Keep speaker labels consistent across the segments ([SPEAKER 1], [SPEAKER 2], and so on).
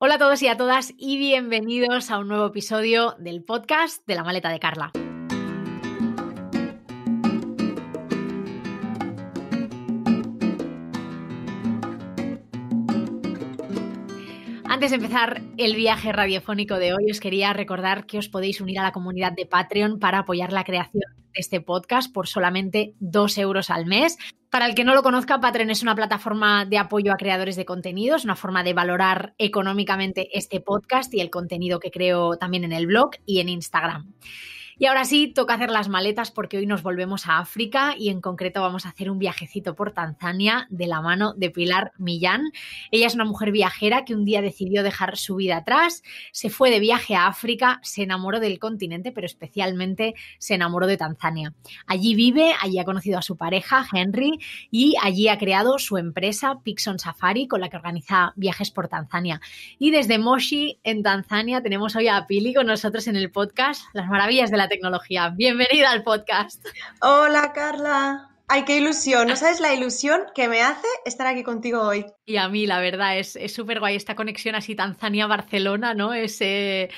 [SPEAKER 1] Hola a todos y a todas y bienvenidos a un nuevo episodio del podcast de la maleta de Carla. Antes de empezar el viaje radiofónico de hoy, os quería recordar que os podéis unir a la comunidad de Patreon para apoyar la creación este podcast por solamente dos euros al mes. Para el que no lo conozca, Patreon es una plataforma de apoyo a creadores de contenidos, una forma de valorar económicamente este podcast y el contenido que creo también en el blog y en Instagram. Y ahora sí, toca hacer las maletas porque hoy nos volvemos a África y en concreto vamos a hacer un viajecito por Tanzania de la mano de Pilar Millán. Ella es una mujer viajera que un día decidió dejar su vida atrás, se fue de viaje a África, se enamoró del continente, pero especialmente se enamoró de Tanzania. Allí vive, allí ha conocido a su pareja, Henry, y allí ha creado su empresa Pixon Safari con la que organiza viajes por Tanzania. Y desde Moshi, en Tanzania, tenemos hoy a Pili con nosotros en el podcast Las Maravillas de la tecnología. Bienvenida al podcast. Hola, Carla. Ay, qué ilusión. No sabes la
[SPEAKER 2] ilusión que me hace estar aquí contigo hoy.
[SPEAKER 1] Y a mí, la verdad, es súper guay esta conexión así Tanzania-Barcelona, ¿no? Es, es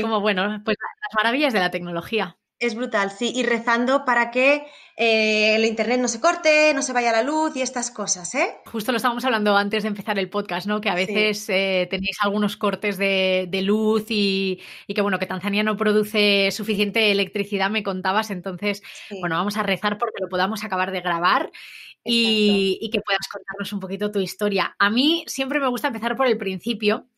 [SPEAKER 1] como, bueno, pues las maravillas de la tecnología.
[SPEAKER 2] Es brutal, sí, y rezando para que eh, el internet no se corte, no se vaya la luz y estas cosas, ¿eh?
[SPEAKER 1] Justo lo estábamos hablando antes de empezar el podcast, ¿no? Que a veces eh, tenéis algunos cortes de, luz y, que, bueno, que Tanzania no produce suficiente electricidad, me contabas. Entonces, bueno, vamos a rezar porque lo podamos acabar de grabar. Y, y que puedas contarnos un poquito tu historia. A mí siempre me gusta empezar por el principio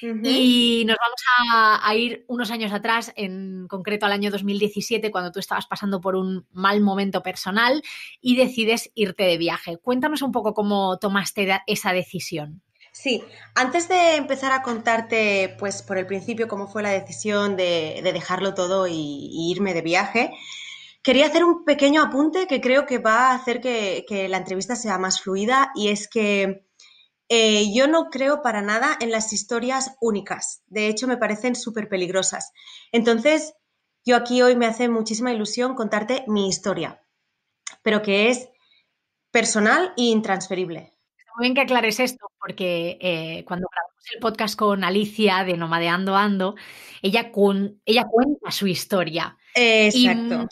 [SPEAKER 1] y nos vamos a, ir unos años atrás, en concreto al año 2017, cuando tú estabas pasando por un mal momento personal y decides irte de viaje. Cuéntanos un poco cómo tomaste esa decisión.
[SPEAKER 2] Sí, antes de empezar a contarte, pues por el principio, cómo fue la decisión de, dejarlo todo y, irme de viaje, quería hacer un pequeño apunte que creo que va a hacer que la entrevista sea más fluida y es que eh, yo no creo para nada en las historias únicas. De hecho, me parecen súper peligrosas. Entonces, yo aquí hoy me hace muchísima ilusión contarte mi historia, pero que es personal e intransferible. Está muy bien que aclares esto, porque eh, cuando grabamos el podcast con
[SPEAKER 1] Alicia de Nomadeando Ando, ella cuenta su historia. Exacto.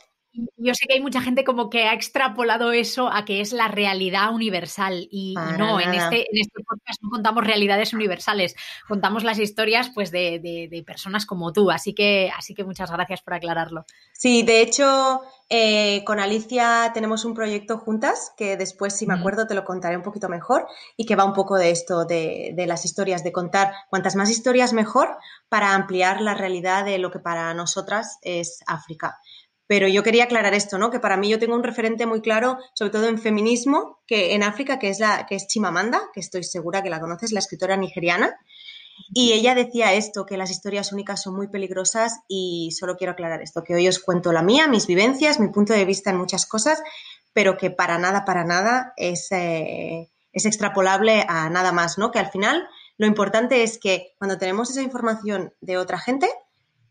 [SPEAKER 1] Yo sé que hay mucha gente como que ha extrapolado eso a que es la realidad universal y, no, en este, en este podcast no contamos realidades universales, contamos las historias pues de, de, personas como tú, así que, así que muchas gracias por aclararlo. Sí,
[SPEAKER 2] de hecho, eh, con Alicia tenemos un proyecto juntas que después, si me acuerdo, te lo contaré un poquito mejor y que va un poco de esto, de, de las historias, de contar cuantas más historias mejor para ampliar la realidad de lo que para nosotras es África pero yo quería aclarar esto, ¿no? Que para mí yo tengo un referente muy claro, sobre todo en feminismo, que en África, que es la, que es Chimamanda, que estoy segura que la conoces, la escritora nigeriana. Y ella decía esto, que las historias únicas son muy peligrosas y solo quiero aclarar esto, que hoy os cuento la mía, mis vivencias, mi punto de vista en muchas cosas, pero que para nada, para nada es, eh, es extrapolable a nada más, ¿no? Que al final lo importante es que cuando tenemos esa información de otra gente,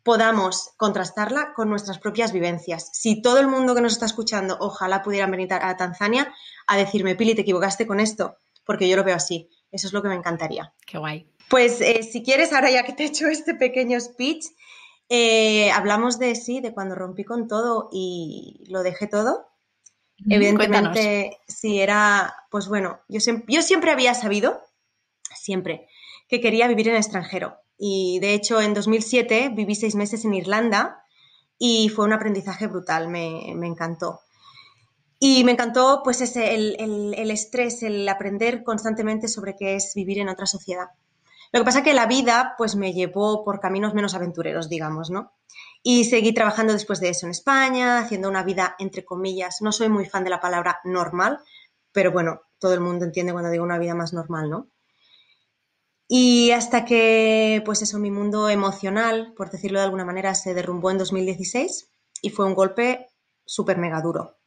[SPEAKER 2] podamos contrastarla con nuestras propias vivencias. Si todo el mundo que nos está escuchando, ojalá pudieran venir a Tanzania a decirme, Pili, te equivocaste con esto, porque yo lo veo así. Eso es lo que me encantaría. Qué guay. Pues eh, si quieres, ahora ya que te he hecho este pequeño speech, eh, hablamos de sí, de cuando rompí con todo y lo dejé todo. Evidentemente, si era, pues bueno, yo, yo siempre había sabido, siempre, que quería vivir en extranjero. Y de hecho, en 2007 viví seis meses en Irlanda y fue un aprendizaje brutal, me, encantó. Y me encantó pues ese, el, el, estrés, el aprender constantemente sobre qué es vivir en otra sociedad. Lo que pasa que la vida pues me llevó por caminos menos aventureros, digamos, ¿no? Y seguí trabajando después de eso en España, haciendo una vida entre comillas. No soy muy fan de la palabra normal, pero bueno, todo el mundo entiende cuando digo una vida más normal, ¿no? Y hasta que, pues eso, mi mundo emocional, por decirlo de alguna manera, se derrumbó en 2016 y fue un golpe súper mega duro.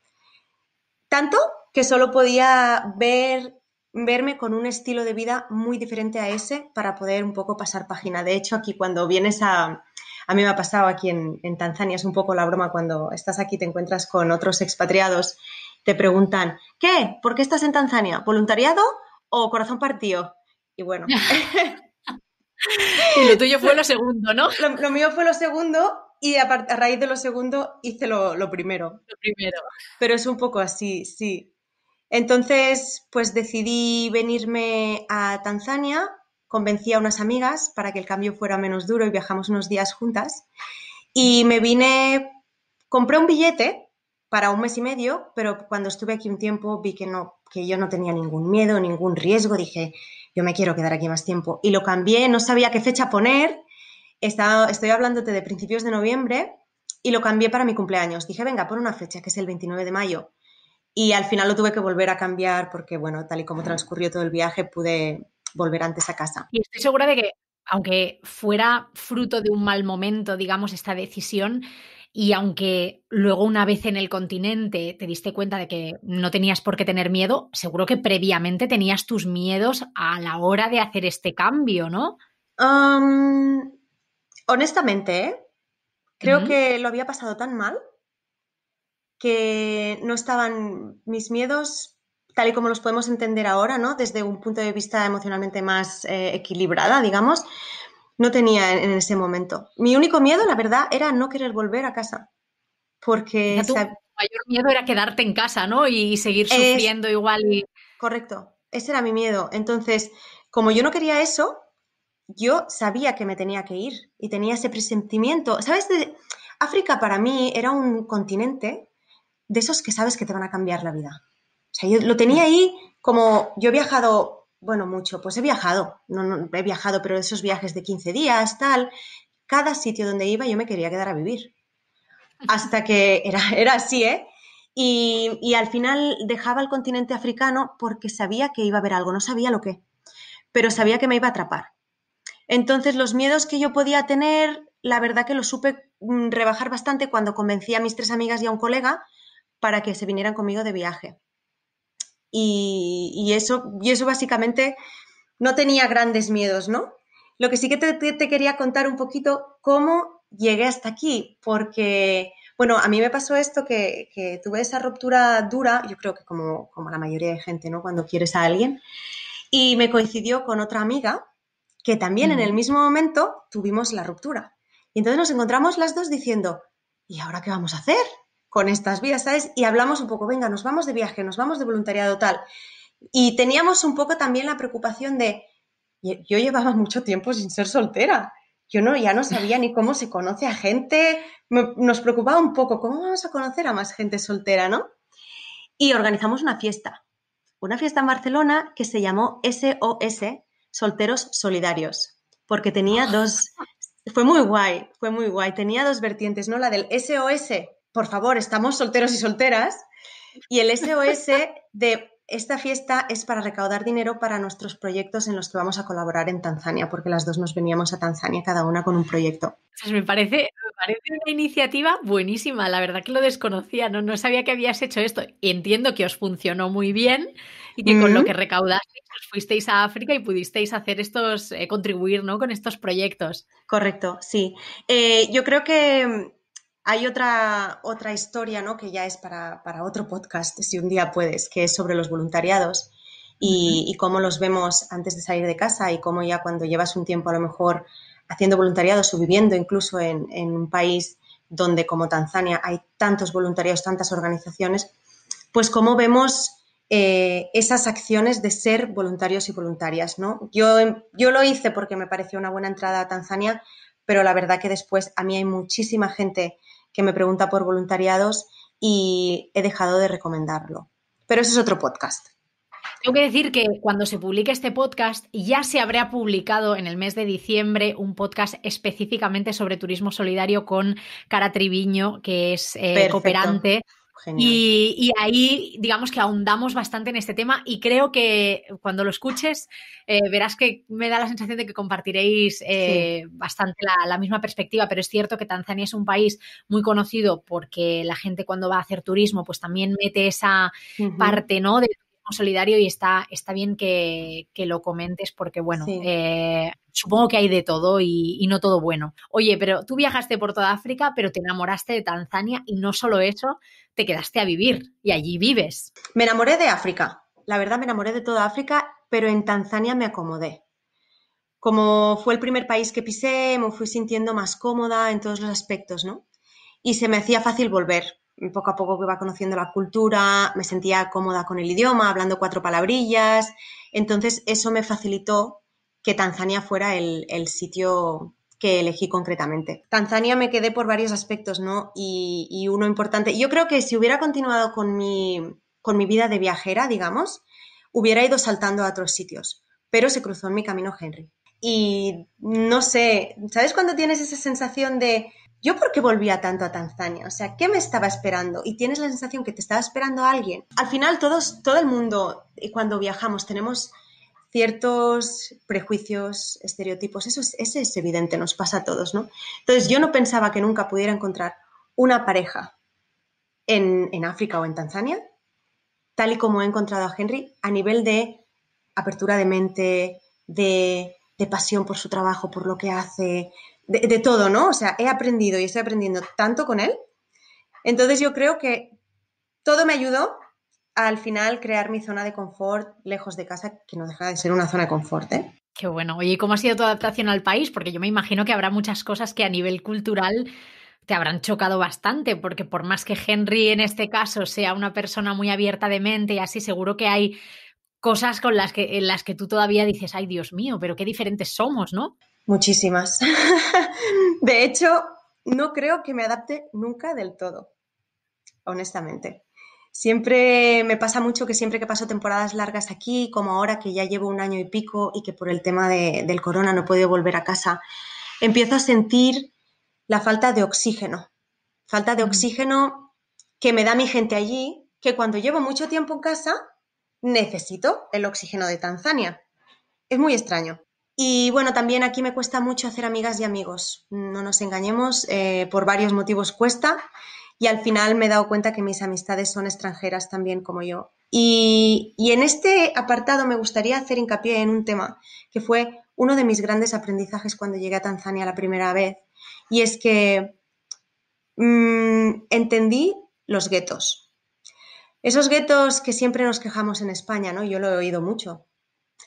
[SPEAKER 2] Tanto que solo podía ver, verme con un estilo de vida muy diferente a ese para poder un poco pasar página. De hecho, aquí cuando vienes a... A mí me ha pasado aquí en, en Tanzania, es un poco la broma cuando estás aquí, te encuentras con otros expatriados, te preguntan, ¿qué? ¿Por qué estás en Tanzania? ¿Voluntariado o corazón partido? Y bueno. y lo tuyo fue lo segundo, ¿no? Lo, mío fue lo segundo y a, a raíz de lo segundo hice lo, lo, primero. Lo primero. Pero es un poco así, sí. Entonces, pues decidí venirme a Tanzania, convencí a unas amigas para que el cambio fuera menos duro y viajamos unos días juntas. Y me vine, compré un billete para un mes y medio, pero cuando estuve aquí un tiempo vi que no, que yo no tenía ningún miedo, ningún riesgo, dije, yo me quiero quedar aquí más tiempo. Y lo cambié, no sabía qué fecha poner, Estaba, estoy hablándote de principios de noviembre, y lo cambié para mi cumpleaños. Dije, venga, pon una fecha, que es el 29 de mayo. Y al final lo tuve que volver a cambiar porque, bueno, tal y como transcurrió todo el viaje, pude volver antes a casa. Y estoy segura de que,
[SPEAKER 1] aunque fuera fruto de un mal momento, digamos, esta decisión, y aunque luego una vez en el continente te diste cuenta de que no tenías por qué tener miedo, seguro que previamente tenías tus miedos a la hora de hacer este cambio, ¿no?
[SPEAKER 2] honestamente, ¿eh? creo que lo había pasado tan mal que no estaban mis miedos tal y como los podemos entender ahora, ¿no? Desde un punto de vista emocionalmente más eh, equilibrada, digamos, no tenía en, ese momento. Mi único miedo, la verdad, era no querer volver a casa. Porque. Tu mayor miedo era quedarte en casa, ¿no? Y, seguir sufriendo igual. Y... Correcto. Ese era mi miedo. Entonces, como yo no quería eso, yo sabía que me tenía que ir y tenía ese presentimiento. ¿Sabes? África para mí era un continente de esos que sabes que te van a cambiar la vida. O sea, yo lo tenía ahí como yo he viajado bueno, mucho. Pues he viajado, no, he viajado, pero esos viajes de 15 días, tal, cada sitio donde iba yo me quería quedar a vivir. Hasta que era, era así, ¿eh? Y, y, al final dejaba el continente africano porque sabía que iba a haber algo, no sabía lo que, pero sabía que me iba a atrapar. Entonces los miedos que yo podía tener, la verdad que los supe mm, rebajar bastante cuando convencí a mis tres amigas y a un colega para que se vinieran conmigo de viaje y, eso, básicamente no tenía grandes miedos, ¿no? Lo que sí que te, quería contar un poquito cómo llegué hasta aquí, porque, bueno, a mí me pasó esto que, tuve esa ruptura dura, yo creo que como, la mayoría de gente, ¿no? Cuando quieres a alguien, y me coincidió con otra amiga que también en el mismo momento tuvimos la ruptura. Y entonces nos encontramos las dos diciendo, ¿y ahora qué vamos a hacer? con estas vidas, ¿sabes? Y hablamos un poco, venga, nos vamos de viaje, nos vamos de voluntariado tal. Y teníamos un poco también la preocupación de, yo llevaba mucho tiempo sin ser soltera, yo no, ya no sabía ni cómo se conoce a gente, nos preocupaba un poco, ¿cómo vamos a conocer a más gente soltera, no? Y organizamos una fiesta, una fiesta en Barcelona que se llamó SOS, Solteros Solidarios, porque tenía dos, fue muy guay, fue muy guay, tenía dos vertientes, ¿no? La del SOS, por favor, estamos solteros y solteras. Y el SOS de esta fiesta es para recaudar dinero para nuestros proyectos en los que vamos a colaborar en Tanzania, porque las dos nos veníamos a Tanzania cada una con un proyecto.
[SPEAKER 1] Pues me, parece, una iniciativa buenísima, la verdad que lo desconocía, no, sabía que habías hecho esto. Entiendo que os funcionó muy bien y que con lo que recaudasteis os fuisteis a África y pudisteis hacer estos, eh, contribuir ¿no? con estos
[SPEAKER 2] proyectos. Correcto, sí. Eh, yo creo que hay otra, otra historia, ¿no? Que ya es para, otro podcast, si un día puedes, que es sobre los voluntariados y, cómo los vemos antes de salir de casa y cómo ya cuando llevas un tiempo a lo mejor haciendo voluntariado, o viviendo incluso en, un país donde como Tanzania hay tantos voluntariados, tantas organizaciones, pues cómo vemos eh, esas acciones de ser voluntarios y voluntarias, ¿no? Yo, yo lo hice porque me pareció una buena entrada a Tanzania, pero la verdad que después a mí hay muchísima gente que me pregunta por voluntariados y he dejado de recomendarlo. Pero ese es otro podcast.
[SPEAKER 1] Tengo que decir que cuando se publique este podcast ya se habrá publicado en el mes de diciembre un podcast específicamente sobre turismo solidario con Cara Triviño, que es eh, cooperante y, ahí, digamos que ahondamos bastante en este tema y creo que cuando lo escuches eh, verás que me da la sensación de que compartiréis eh, bastante la, misma perspectiva, pero es cierto que Tanzania es un país muy conocido porque la gente cuando va a hacer turismo pues también mete esa parte, ¿no? turismo solidario y está, está bien que, lo comentes porque, bueno, eh, supongo que hay de todo y, no todo bueno. Oye, pero tú viajaste por toda África, pero te enamoraste de Tanzania y no
[SPEAKER 2] solo eso, te quedaste a vivir y allí vives. Me enamoré de África, la verdad me enamoré de toda África, pero en Tanzania me acomodé. Como fue el primer país que pisé, me fui sintiendo más cómoda en todos los aspectos, ¿no? Y se me hacía fácil volver. Poco a poco iba conociendo la cultura, me sentía cómoda con el idioma, hablando cuatro palabrillas. Entonces eso me facilitó que Tanzania fuera el, sitio que elegí concretamente. Tanzania me quedé por varios aspectos, ¿no? Y, uno importante, yo creo que si hubiera continuado con mi, con mi vida de viajera, digamos, hubiera ido saltando a otros sitios, pero se cruzó en mi camino Henry. Y no sé, ¿sabes cuando tienes esa sensación de yo por qué volvía tanto a Tanzania? O sea, ¿qué me estaba esperando? Y tienes la sensación que te estaba esperando alguien. Al final, todos, todo el mundo, eh, cuando viajamos, tenemos ciertos prejuicios, estereotipos, eso es, ese es evidente, nos pasa a todos, ¿no? Entonces yo no pensaba que nunca pudiera encontrar una pareja en, África o en Tanzania, tal y como he encontrado a Henry, a nivel de apertura de mente, de, pasión por su trabajo, por lo que hace, de, de todo, ¿no? O sea, he aprendido y estoy aprendiendo tanto con él. Entonces yo creo que todo me ayudó al final crear mi zona de confort lejos de casa, que no deja de ser una zona de confort. ¿eh? Qué bueno. Oye, cómo ha sido tu adaptación al país? Porque
[SPEAKER 1] yo me imagino que habrá muchas cosas que a nivel cultural te habrán chocado bastante, porque por más que Henry en este caso sea una persona muy abierta de mente y así, seguro que hay cosas con las que, en las que tú todavía dices, ay Dios mío, pero qué diferentes somos, ¿no?
[SPEAKER 2] Muchísimas. de hecho, no creo que me adapte nunca del todo, honestamente. Siempre me pasa mucho que siempre que paso temporadas largas aquí, como ahora que ya llevo un año y pico y que por el tema del corona no puedo volver a casa, empiezo a sentir la falta de oxígeno. Falta de oxígeno que me da mi gente allí, que cuando llevo mucho tiempo en casa necesito el oxígeno de Tanzania. Es muy extraño. Y bueno, también aquí me cuesta mucho hacer amigas y amigos. No nos engañemos, eh, por varios motivos cuesta y al final me he dado cuenta que mis amistades son extranjeras también como yo. Y, en este apartado me gustaría hacer hincapié en un tema que fue uno de mis grandes aprendizajes cuando llegué a Tanzania la primera vez, y es que mm, entendí los guetos. Esos guetos que siempre nos quejamos en España, ¿no? Yo lo he oído mucho.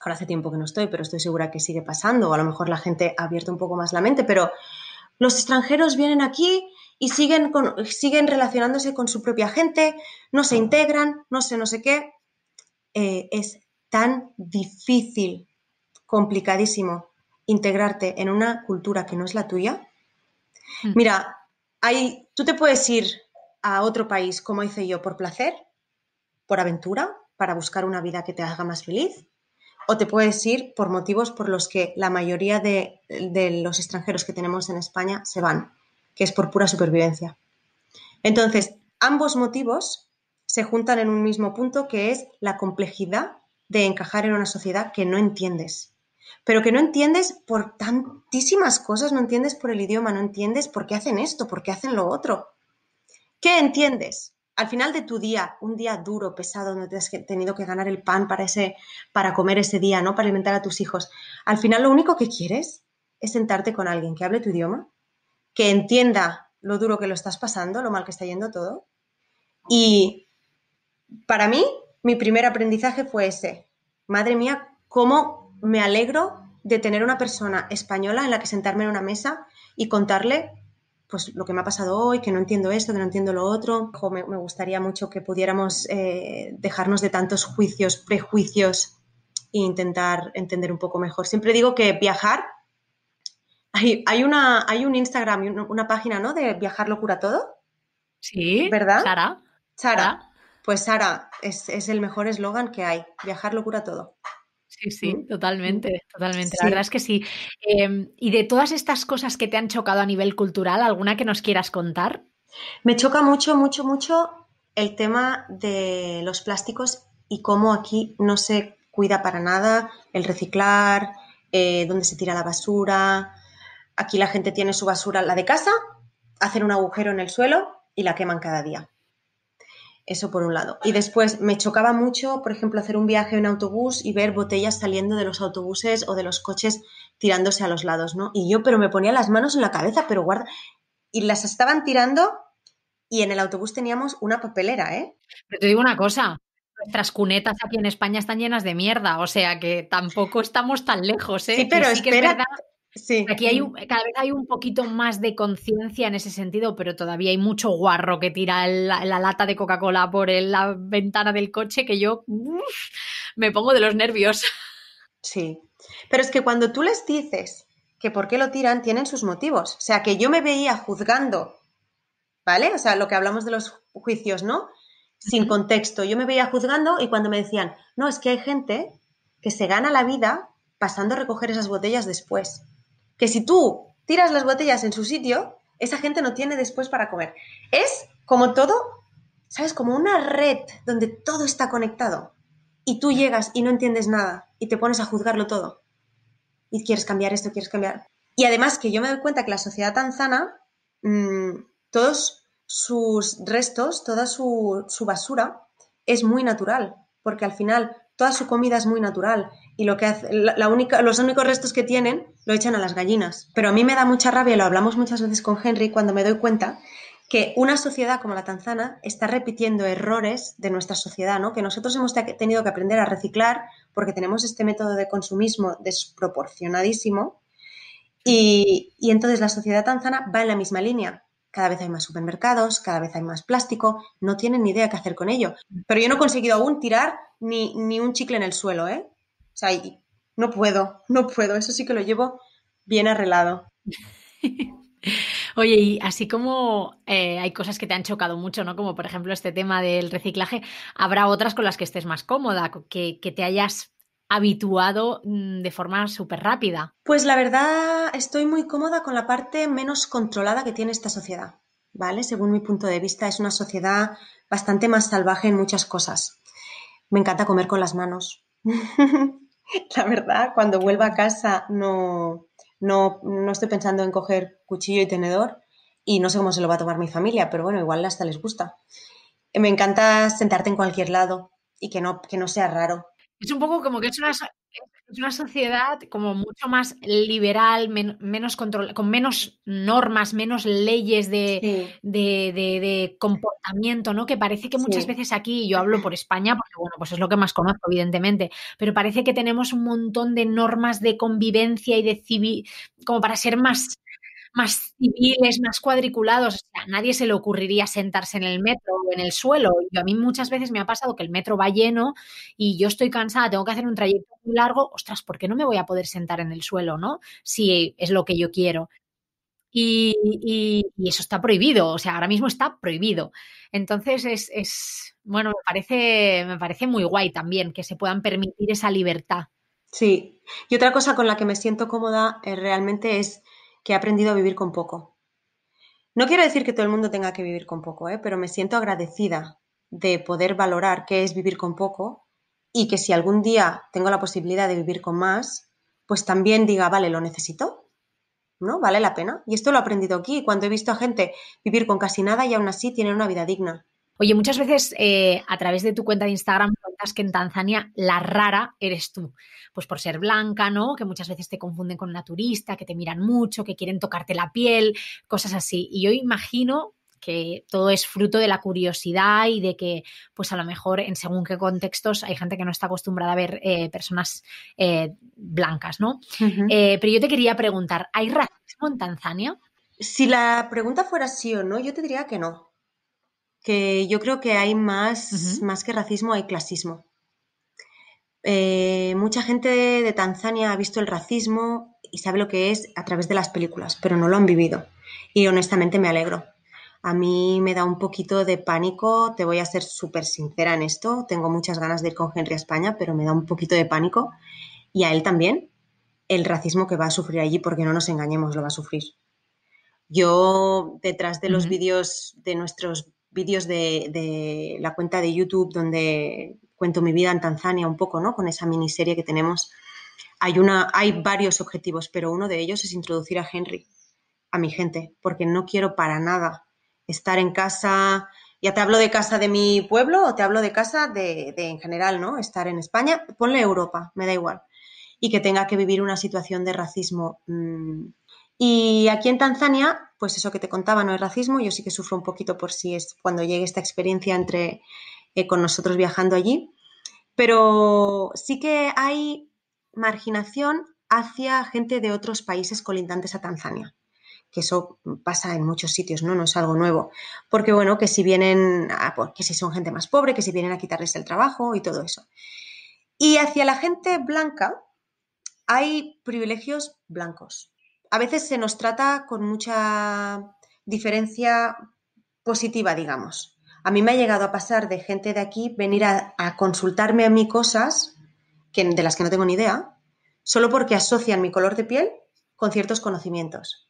[SPEAKER 2] Ahora hace tiempo que no estoy, pero estoy segura que sigue pasando. O a lo mejor la gente ha abierto un poco más la mente, pero los extranjeros vienen aquí y siguen, siguen relacionándose con su propia gente, no se integran, no sé, no sé qué. Eh, es tan difícil, complicadísimo, integrarte en una cultura que no es la tuya. Mm. Mira, tú te puedes ir a otro país, como hice yo, por placer, por aventura, para buscar una vida que te haga más feliz, o te puedes ir por motivos por los que la mayoría de, de los extranjeros que tenemos en España se van que es por pura supervivencia. Entonces, ambos motivos se juntan en un mismo punto, que es la complejidad de encajar en una sociedad que no entiendes. Pero que no entiendes por tantísimas cosas, no entiendes por el idioma, no entiendes por qué hacen esto, por qué hacen lo otro. ¿Qué entiendes? Al final de tu día, un día duro, pesado, donde te has tenido que ganar el pan para, ese, para comer ese día, ¿no? Para alimentar a tus hijos. Al final lo único que quieres es sentarte con alguien que hable tu idioma, que entienda lo duro que lo estás pasando, lo mal que está yendo todo. Y para mí, mi primer aprendizaje fue ese. Madre mía, cómo me alegro de tener una persona española en la que sentarme en una mesa y contarle pues lo que me ha pasado hoy, que no entiendo esto, que no entiendo lo otro. me, gustaría mucho que pudiéramos eh, dejarnos de tantos juicios, prejuicios e intentar entender un poco mejor. Siempre digo que viajar hay, un Instagram, una, una página, ¿no? De Viajar locura todo. Sí. ¿Verdad? Sara. Sara. Pues Sara, es, el mejor eslogan que hay. Viajar locura todo. Sí, sí, mm. totalmente, totalmente. La verdad es que sí. Em, y de
[SPEAKER 1] todas estas cosas que te han chocado a nivel cultural, ¿alguna que nos quieras contar?
[SPEAKER 2] Me choca mucho, mucho, mucho el tema de los plásticos y cómo aquí no se cuida para nada el reciclar, eh, dónde se tira la basura, Aquí la gente tiene su basura, la de casa, hacen un agujero en el suelo y la queman cada día. Eso por un lado. Y después me chocaba mucho, por ejemplo, hacer un viaje en autobús y ver botellas saliendo de los autobuses o de los coches tirándose a los lados, ¿no? Y yo, pero me ponía las manos en la cabeza, pero guarda. Y las estaban tirando y en el autobús teníamos una papelera, ¿eh? Pero te digo una cosa, nuestras cunetas aquí en España están llenas
[SPEAKER 1] de mierda, o sea que tampoco estamos tan lejos, ¿eh? Sí, pero que Aquí hay cada vez hay un poquito más de conciencia en ese sentido, pero todavía hay mucho guarro que tira la, lata de Coca-Cola por la ventana del coche que yo
[SPEAKER 2] me pongo de los nervios. Sí, pero es que cuando tú les dices que por qué lo tiran, tienen sus motivos. O sea, que yo me veía juzgando, ¿vale? O sea, lo que hablamos de los juicios, ¿no? Sin contexto. Yo me veía juzgando y cuando me decían, no, es que hay gente que se gana la vida pasando a recoger esas botellas después que si tú tiras las botellas en su sitio, esa gente no tiene después para comer. Es como todo, ¿sabes? Como una red donde todo está conectado y tú llegas y no entiendes nada y te pones a juzgarlo todo. Y quieres cambiar esto, quieres cambiar. Y además que yo me doy cuenta que la sociedad tanzana, mm, todos sus restos, toda su, su basura es muy natural, porque al final toda su comida es muy natural y lo que hace, la, única, los únicos restos que tienen lo echan a las gallinas. Pero a mí me da mucha rabia, lo hablamos muchas veces con Henry, cuando me doy cuenta que una sociedad como la tanzana está repitiendo errores de nuestra sociedad, ¿no? que nosotros hemos tenido que aprender a reciclar porque tenemos este método de consumismo desproporcionadísimo y, entonces la sociedad tanzana va en la misma línea. Cada vez hay más supermercados, cada vez hay más plástico, no tienen ni idea qué hacer con ello. Pero yo no he conseguido aún tirar ni, ni un chicle en el suelo, ¿eh? sea, no puedo, no puedo, eso sí que lo llevo bien arreglado. Oye, y así como eh,
[SPEAKER 1] hay cosas que te han chocado mucho, ¿no? Como por ejemplo este tema del reciclaje, ¿habrá otras con las que estés más cómoda, que, que te hayas habituado mm, de forma súper rápida?
[SPEAKER 2] Pues la verdad, estoy muy cómoda con la parte menos controlada que tiene esta sociedad, ¿vale? Según mi punto de vista, es una sociedad bastante más salvaje en muchas cosas. Me encanta comer con las manos. la verdad, cuando vuelva a casa no, no, no, estoy pensando en coger cuchillo y tenedor y no sé cómo se lo va a tomar mi familia, pero bueno, igual hasta les gusta. Me encanta sentarte en cualquier lado y que no, que no sea raro. Es un
[SPEAKER 1] poco como que es una, es una sociedad como mucho más liberal, menos control con menos normas, menos leyes de, comportamiento, ¿no? Que parece que muchas veces aquí, yo hablo por España, porque bueno, pues es lo que más conozco, evidentemente, pero parece que tenemos un montón de normas de convivencia y de civil, como para ser más más civiles, más cuadriculados. O sea, nadie se le ocurriría sentarse en el metro o en el suelo. Y a mí muchas veces me ha pasado que el metro va lleno y yo estoy cansada, tengo que hacer un trayecto muy largo. Ostras, ¿por qué no me voy a poder sentar en el suelo, no? Si es lo que yo quiero. Y, eso está prohibido, o sea, ahora mismo está prohibido. Entonces es, bueno, me parece, me parece muy guay también que se puedan permitir
[SPEAKER 2] esa libertad. Sí, y otra cosa con la que me siento cómoda eh, realmente es que he aprendido a vivir con poco. No quiero decir que todo el mundo tenga que vivir con poco, ¿eh? pero me siento agradecida de poder valorar qué es vivir con poco y que si algún día tengo la posibilidad de vivir con más, pues también diga, vale, lo necesito, ¿no? Vale la pena. Y esto lo he aprendido aquí, cuando he visto a gente vivir con casi nada y aún así tienen una vida digna. Oye, muchas veces eh, a través de tu cuenta de Instagram cuentas que en Tanzania la rara
[SPEAKER 1] eres tú. Pues por ser blanca, ¿no? Que muchas veces te confunden con una turista, que te miran mucho, que quieren tocarte la piel, cosas así. Y yo imagino que todo es fruto de la curiosidad y de que, pues a lo mejor en según qué contextos hay gente que no está acostumbrada a ver eh, personas eh, blancas, ¿no? pero yo te quería preguntar, ¿hay racismo
[SPEAKER 2] en Tanzania? Si la pregunta fuera sí o no, yo te diría que no que yo creo que hay más, más que racismo, hay clasismo. Eh, mucha gente de Tanzania ha visto el racismo y sabe lo que es a través de las películas, pero no lo han vivido. Y honestamente me alegro. A mí me da un poquito de pánico, te voy a ser súper sincera en esto. Tengo muchas ganas de ir con Henry a España, pero me da un poquito de pánico. Y a él también, el racismo que va a sufrir allí, porque no nos engañemos, lo va a sufrir. Yo, detrás de los vídeos de nuestros vídeos de, la cuenta de YouTube donde cuento mi vida en Tanzania un poco, ¿no? Con esa miniserie que tenemos. Hay, una, hay varios objetivos, pero uno de ellos es introducir a Henry, a mi gente, porque no quiero para nada estar en casa. Ya te hablo de casa de mi pueblo o te hablo de casa de, en general, ¿no? Estar en España, ponle Europa, me da igual. Y que tenga que vivir una situación de racismo. Mm. Y aquí en Tanzania pues eso que te contaba no es racismo, yo sí que sufro un poquito por si es cuando llegue esta experiencia entre eh, con nosotros viajando allí, pero sí que hay marginación hacia gente de otros países colindantes a Tanzania que eso pasa en muchos sitios, ¿no? No es algo nuevo. Porque, bueno, que si vienen, a, que si son gente más pobre, que si vienen a quitarles el trabajo y todo eso. Y hacia la gente blanca hay privilegios blancos, a veces se nos trata con mucha diferencia positiva, digamos. A mí me ha llegado a pasar de gente de aquí venir a, consultarme a mí cosas que, de las que no tengo ni idea, solo porque asocian mi color de piel con ciertos conocimientos.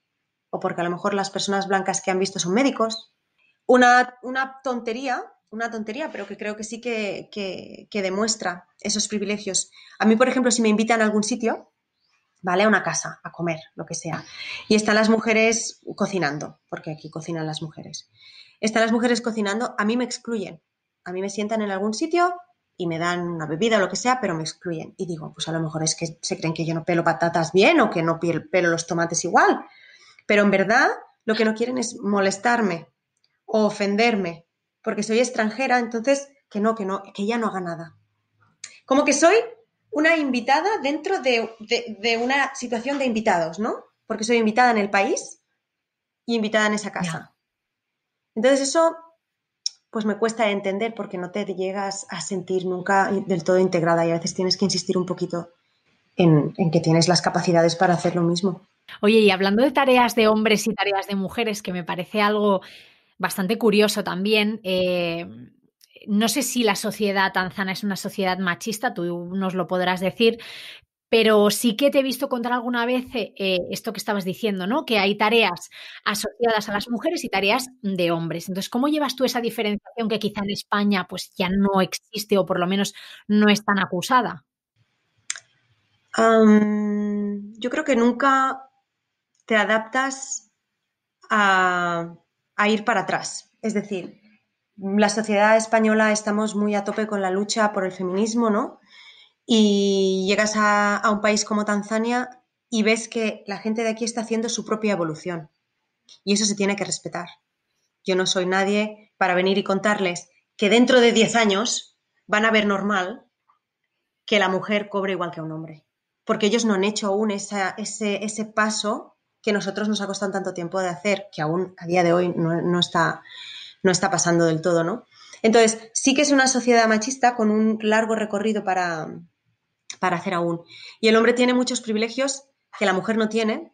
[SPEAKER 2] O porque a lo mejor las personas blancas que han visto son médicos. Una, tontería, una tontería, pero que creo que sí que, que demuestra esos privilegios. A mí, por ejemplo, si me invitan a algún sitio, ¿vale? A una casa, a comer, lo que sea. Y están las mujeres cocinando, porque aquí cocinan las mujeres. Están las mujeres cocinando, a mí me excluyen. A mí me sientan en algún sitio y me dan una bebida o lo que sea, pero me excluyen. Y digo, pues a lo mejor es que se creen que yo no pelo patatas bien o que no pelo los tomates igual. Pero en verdad lo que no quieren es molestarme o ofenderme, porque soy extranjera, entonces que no, que no, que ya no haga nada. Como que soy una invitada dentro de, una situación de invitados, ¿no? Porque soy invitada en el país y invitada en esa casa. Entonces eso, pues me cuesta entender porque no te llegas a sentir nunca del todo integrada y a veces tienes que insistir un poquito en, que tienes las capacidades para hacer lo mismo. Oye, y hablando de
[SPEAKER 1] tareas de hombres y tareas de mujeres, que me parece algo bastante curioso también, eh, no sé si la sociedad tanzana es una sociedad machista, tú nos lo podrás decir, pero sí que te he visto contar alguna vez eh, eh, esto que estabas diciendo, ¿no? Que hay tareas asociadas a las mujeres y tareas de hombres. Entonces, ¿cómo llevas tú esa diferenciación que quizá en España pues ya no existe o por lo menos no es tan acusada?
[SPEAKER 2] yo creo que nunca te adaptas a ir para atrás. Es decir, la sociedad española estamos muy a tope con la lucha por el feminismo, ¿no? Y llegas a, un país como Tanzania y ves que la gente de aquí está haciendo su propia evolución. Y eso se tiene que respetar. Yo no soy nadie para venir y contarles que dentro de 10 años van a ver normal que la mujer cobre igual que un hombre. Porque ellos no han hecho aún ese, ese paso que nosotros nos ha costado tanto tiempo de hacer, que aún a día de hoy no está no está pasando del todo, ¿no? Entonces, sí que es una sociedad machista con un largo recorrido para, para hacer aún. Y el hombre tiene muchos privilegios que la mujer no tiene,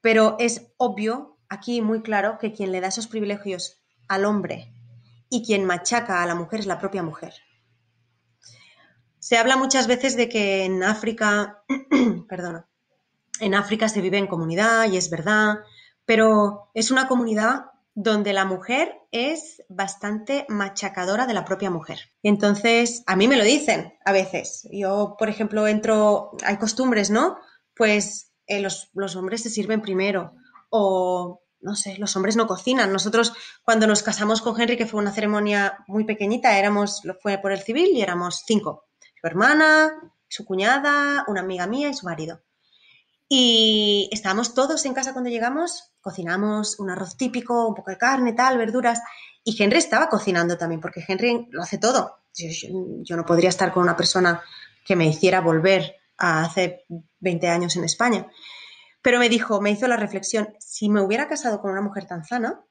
[SPEAKER 2] pero es obvio, aquí muy claro, que quien le da esos privilegios al hombre y quien machaca a la mujer es la propia mujer. Se habla muchas veces de que en África, perdona, en África se vive en comunidad y es verdad, pero es una comunidad donde la mujer es bastante machacadora de la propia mujer. Entonces, a mí me lo dicen a veces. Yo, por ejemplo, entro, hay costumbres, ¿no? Pues eh, los, hombres se sirven primero o, no sé, los hombres no cocinan. Nosotros cuando nos casamos con Henry, que fue una ceremonia muy pequeñita, éramos, fue por el civil y éramos cinco. Su hermana, su cuñada, una amiga mía y su marido. Y estábamos todos en casa cuando llegamos, cocinamos un arroz típico, un poco de carne, tal, verduras. Y Henry estaba cocinando también, porque Henry lo hace todo. Yo, no podría estar con una persona que me hiciera volver a hace 20 años en España. Pero me dijo, me hizo la reflexión, si me hubiera casado con una mujer tan sana,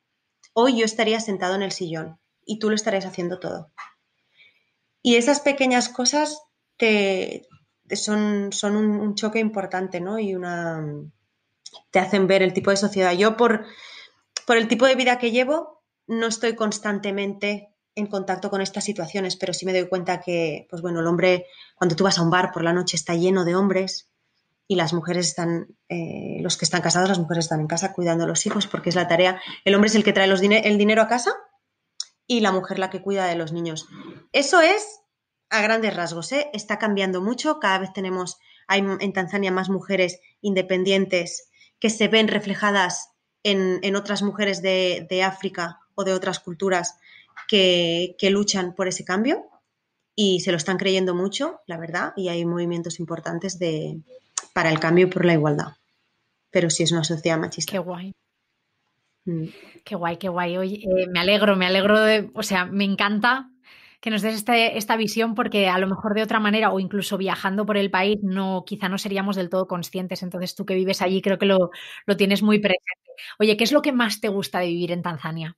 [SPEAKER 2] hoy yo estaría sentado en el sillón y tú lo estarías haciendo todo. Y esas pequeñas cosas te, son, son un, choque importante, ¿no? Y una. te hacen ver el tipo de sociedad. Yo, por, por el tipo de vida que llevo, no estoy constantemente en contacto con estas situaciones, pero sí me doy cuenta que, pues bueno, el hombre, cuando tú vas a un bar por la noche está lleno de hombres y las mujeres están, eh, los que están casados, las mujeres están en casa cuidando a los hijos porque es la tarea. El hombre es el que trae los el dinero a casa y la mujer la que cuida de los niños. Eso es a grandes rasgos, ¿eh? está cambiando mucho, cada vez tenemos, hay en Tanzania más mujeres independientes que se ven reflejadas en, otras mujeres de, África o de otras culturas que, luchan por ese cambio y se lo están creyendo mucho, la verdad, y hay movimientos importantes para el cambio y por la igualdad. Pero sí es una sociedad machista. Qué guay. Mm.
[SPEAKER 1] Qué guay, qué guay. Eh, me alegro, me alegro o sea, me encanta que nos des este, esta visión porque a lo mejor de otra manera o incluso viajando por el país no, quizá no seríamos del todo conscientes. Entonces tú que vives allí creo que lo, tienes muy presente. Oye, ¿qué es lo que más te gusta de vivir en Tanzania?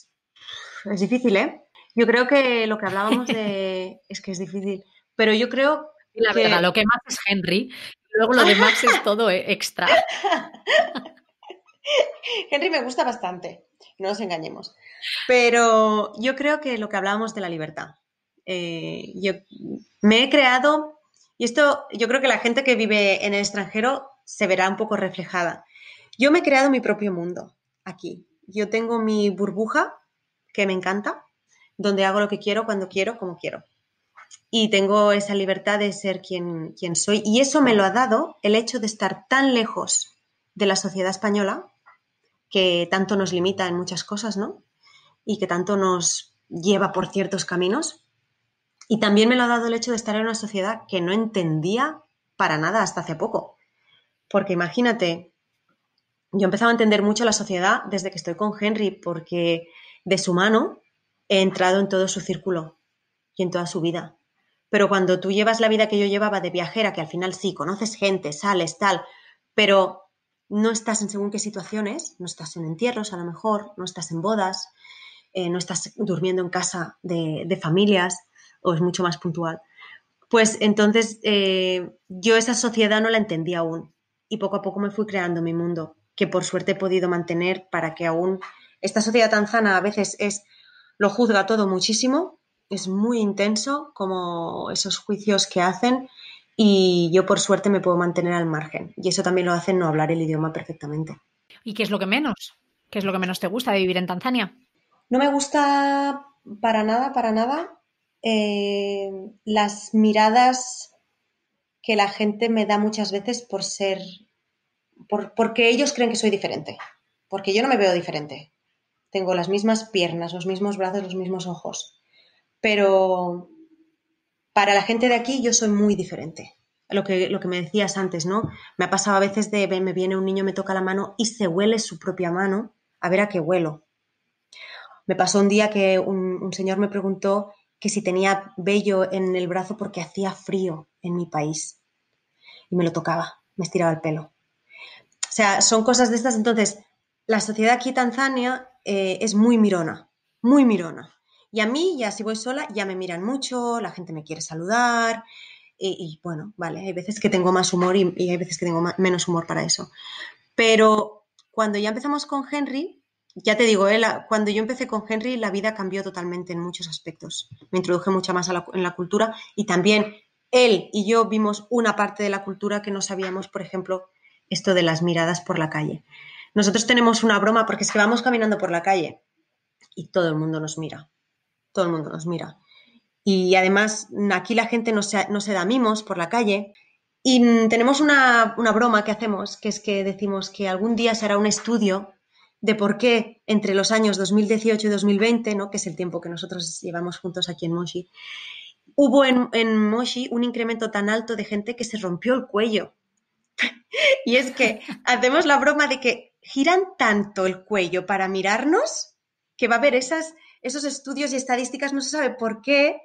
[SPEAKER 1] Es difícil, ¿eh? Yo creo que lo que hablábamos de... es que es difícil, pero yo creo... La verdad, lo que más es Henry, luego lo demás es todo e-, extra.
[SPEAKER 2] Henry me gusta bastante, no nos engañemos. Pero yo creo que lo que hablábamos de la libertad, eh, yo me he creado, y esto yo creo que la gente que vive en el extranjero se verá un poco reflejada. Yo me he creado mi propio mundo aquí. Yo tengo mi burbuja, que me encanta, donde hago lo que quiero, cuando quiero, como quiero. Y tengo esa libertad de ser quien, quien soy. Y eso me lo ha dado el hecho de estar tan lejos de la sociedad española, que tanto nos limita en muchas cosas, ¿no? Y que tanto nos lleva por ciertos caminos. Y también me lo ha dado el hecho de estar en una sociedad que no entendía para nada hasta hace poco. Porque imagínate, yo he empezado a entender mucho la sociedad desde que estoy con Henry, porque de su mano he entrado en todo su círculo y en toda su vida. Pero cuando tú llevas la vida que yo llevaba de viajera, que al final sí, conoces gente, sales, tal, pero no estás en según qué situaciones, no estás en entierros a lo mejor, no estás en bodas, eh, no estás durmiendo en casa de familias, o es mucho más puntual. Pues entonces eh, yo esa sociedad no la entendía aún y poco a poco me fui creando mi mundo, que por suerte he podido mantener para que aún esta sociedad tanzana a veces es lo juzga todo muchísimo, es muy intenso como esos juicios que hacen y yo por suerte me puedo mantener al margen y eso también lo hace no hablar el idioma perfectamente.
[SPEAKER 1] ¿Y qué es lo que menos? ¿Qué es lo que menos te gusta de vivir en Tanzania?
[SPEAKER 2] No me gusta para nada, para nada eh, las miradas que la gente me da muchas veces por ser, porque ellos creen que soy diferente, porque yo no me veo diferente. Tengo las mismas piernas, los mismos brazos, los mismos ojos, pero para la gente de aquí yo soy muy diferente. Lo que, lo que me decías antes, ¿no? Me ha pasado a veces de, me viene un niño, me toca la mano y se huele su propia mano a ver a qué huelo. Me pasó un día que un señor me preguntó que si tenía vello en el brazo porque hacía frío en mi país. Y me lo tocaba, me estiraba el pelo. O sea, son cosas de estas. Entonces, la sociedad aquí en Tanzania eh, es muy mirona, muy mirona. Y a mí, ya si voy sola, ya me miran mucho, la gente me quiere saludar. Y, bueno, vale, hay veces que tengo más humor y, hay veces que tengo menos humor para eso. Pero cuando ya empezamos con Henry, ya te digo, eh, cuando yo empecé con Henry, la vida cambió totalmente en muchos aspectos. Me introduje mucha más en la cultura y también él y yo vimos una parte de la cultura que no sabíamos, por ejemplo, esto de las miradas por la calle. Nosotros tenemos una broma porque es que vamos caminando por la calle y todo el mundo nos mira. Todo el mundo nos mira. Y además, aquí la gente no se, da mimos por la calle. Y tenemos una, una broma que hacemos, que es que decimos que algún día se hará un estudio de por qué entre los años 2018 y 2020, ¿no? que es el tiempo que nosotros llevamos juntos aquí en Moshi, hubo en, en Moshi un incremento tan alto de gente que se rompió el cuello. y es que hacemos la broma de que giran tanto el cuello para mirarnos que va a haber esas, esos estudios y estadísticas, no se sabe por qué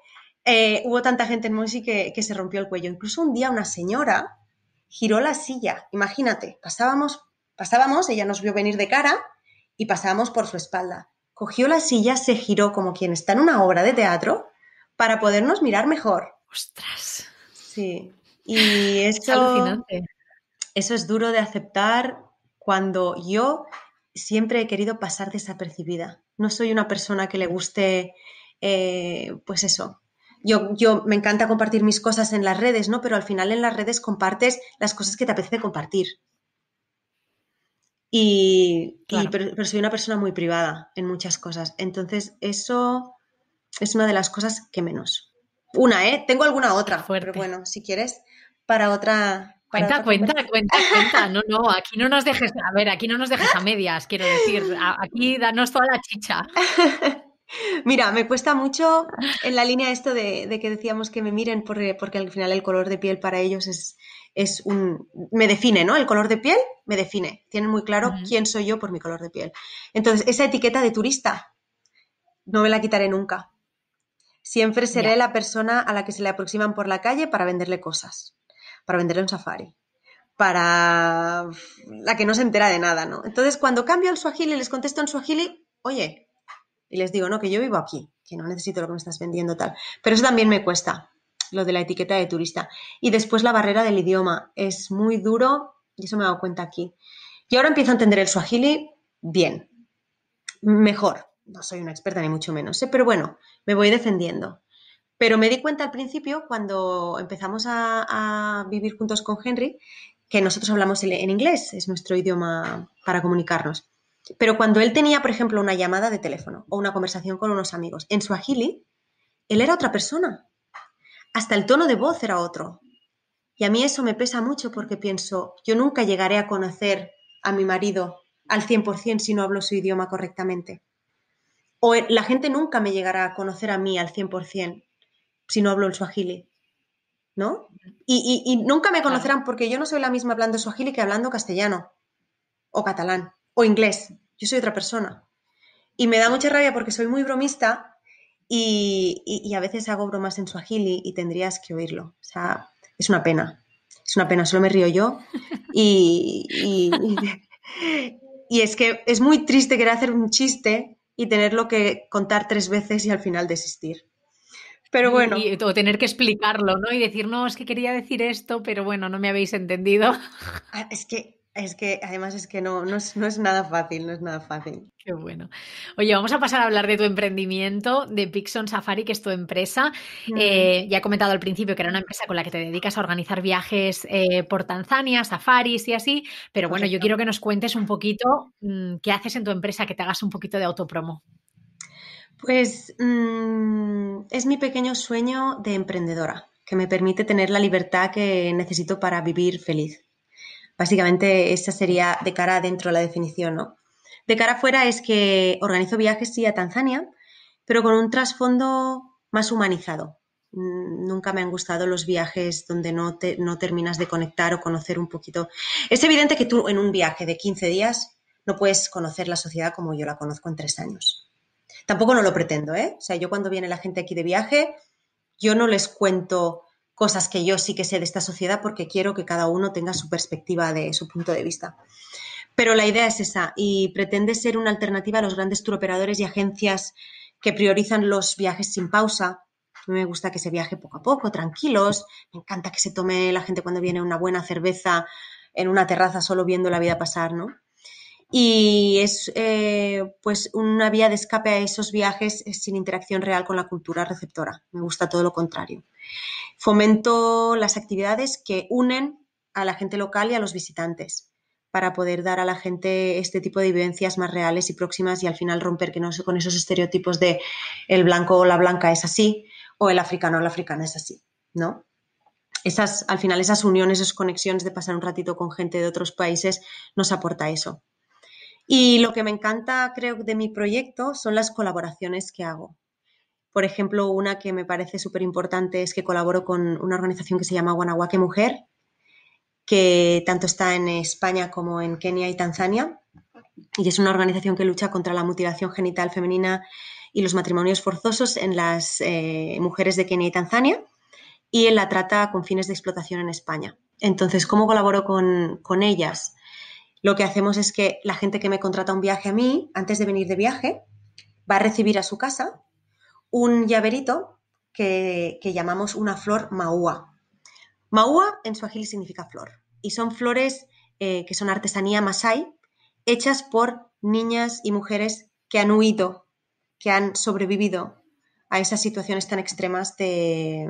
[SPEAKER 2] eh, hubo tanta gente en Moshi que, que, se rompió el cuello. Incluso un día una señora giró la silla, imagínate, pasábamos, pasábamos, ella nos vio venir de cara y pasamos por su espalda. Cogió la silla, se giró como quien está en una obra de teatro para podernos mirar mejor. ¡Ostras! Sí. Y eso, es Eso es duro de aceptar cuando yo siempre he querido pasar desapercibida. No soy una persona que le guste, eh, pues eso. Yo, yo me encanta compartir mis cosas en las redes, ¿no? Pero al final en las redes compartes las cosas que te apetece compartir. Y, pero, soy una persona muy privada en muchas cosas. Entonces, eso es una de las cosas que menos. Una, ¿eh? Tengo alguna otra. Pero bueno, si quieres, para otra. cuenta, cuenta, cuenta, cuenta. No, no, aquí no nos dejes, a ver, aquí no nos dejes a medias, quiero decir. Aquí danos toda la chicha. Mira, me cuesta mucho en la línea esto de, de que decíamos que me miren porque al final el color de piel para ellos es, es un, me define, ¿no? El color de piel me define. Tienen muy claro quién soy yo por mi color de piel. Entonces, esa etiqueta de turista no me la quitaré nunca. Siempre seré la persona a la que se le aproximan por la calle para venderle cosas, para venderle un safari, para la que no se entera de nada, ¿no? Entonces, cuando cambio al suajili y les contesto en suajili, oye, y les digo, no, que yo vivo aquí, que no necesito lo que me estás vendiendo, tal. Pero eso también me cuesta, lo de la etiqueta de turista. Y después la barrera del idioma. Es muy duro y eso me he dado cuenta aquí. Y ahora empiezo a entender el swahili bien, mejor. No soy una experta ni mucho menos, ¿eh? pero bueno, me voy defendiendo. Pero me di cuenta al principio, cuando empezamos a, a vivir juntos con Henry, que nosotros hablamos en inglés, es nuestro idioma para comunicarnos. Pero cuando él tenía, por ejemplo, una llamada de teléfono o una conversación con unos amigos en Swahili, él era otra persona. Hasta el tono de voz era otro. Y a mí eso me pesa mucho porque pienso, yo nunca llegaré a conocer a mi marido al 100% si no hablo su idioma correctamente. O e, la gente nunca me llegará a conocer a mí al 100% si no hablo el suajili. ¿No? Y, y, nunca me conocerán porque yo no soy la misma hablando suajili que hablando castellano o catalán o inglés. Yo soy otra persona. Y me da mucha rabia porque soy muy bromista y, a veces hago bromas en su agili y tendrías que oírlo. O sea, es una pena. Es una pena, solo me río yo. Y, y es que es muy triste querer hacer un chiste y tenerlo que contar tres veces y al final desistir.
[SPEAKER 1] Pero bueno. Eh, o tener que explicarlo, ¿no? Y decir, no, es que quería decir esto, pero bueno, no me habéis entendido. Ah, es que es que además es que no, no es, nada fácil, no es nada fácil. Qué bueno. Oye, vamos a pasar a hablar de tu emprendimiento, de Pixon Safari, que es tu empresa. Eh, ya he comentado al principio que era una empresa con la que te dedicas a organizar viajes eh, por Tanzania, safaris y así, pero bueno, yo quiero que nos cuentes un poquito mm, qué haces en tu empresa, que te hagas un poquito de autopromo.
[SPEAKER 2] Pues mm, es mi pequeño sueño de emprendedora, que me permite tener la libertad que necesito para vivir feliz. Básicamente esa sería de cara adentro la definición, ¿no? De cara afuera es que organizo viajes sí a Tanzania, pero con un trasfondo más humanizado. Mm, nunca me han gustado los viajes donde no, te, no terminas de conectar o conocer un poquito. Es evidente que tú en un viaje de 15 días no puedes conocer la sociedad como yo la conozco en tres años. Tampoco no lo pretendo, ¿eh? O sea, yo cuando viene la gente aquí de viaje, yo no les cuento cosas que yo sí que sé de esta sociedad porque quiero que cada uno tenga su perspectiva de su punto de vista. Pero la idea es esa y pretende ser una alternativa a los grandes turoperadores y agencias que priorizan los viajes sin pausa. A mí me gusta que se viaje poco a poco, tranquilos. Me encanta que se tome la gente cuando viene una buena cerveza en una terraza solo viendo la vida pasar, ¿no? y es eh, pues una vía de escape a esos viajes eh, sin interacción real con la cultura receptora. Me gusta todo lo contrario. Fomento las actividades que unen a la gente local y a los visitantes para poder dar a la gente este tipo de vivencias más reales y próximas y al final romper que no con esos estereotipos de el blanco o la blanca es así o el africano o la africana es así, ¿no? Esas, al final esas uniones, esas conexiones de pasar un ratito con gente de otros países nos aporta eso, y lo que me encanta, creo, de mi proyecto son las colaboraciones que hago. Por ejemplo, una que me parece súper importante es que colaboro con una organización que se llama Guanahuaque Mujer, que tanto está en España como en Kenia y Tanzania, y es una organización que lucha contra la mutilación genital femenina y los matrimonios forzosos en las eh, mujeres de Kenia y Tanzania y en la trata con fines de explotación en España. Entonces, ¿cómo colaboro con ellas? lo que hacemos es que la gente que me contrata un viaje a mí, antes de venir de viaje, va a recibir a su casa un llaverito que, llamamos una flor maúa. Maúa en suajili significa flor y son flores eh, que son artesanía masai hechas por niñas y mujeres que han huido, que han sobrevivido a esas situaciones tan extremas de,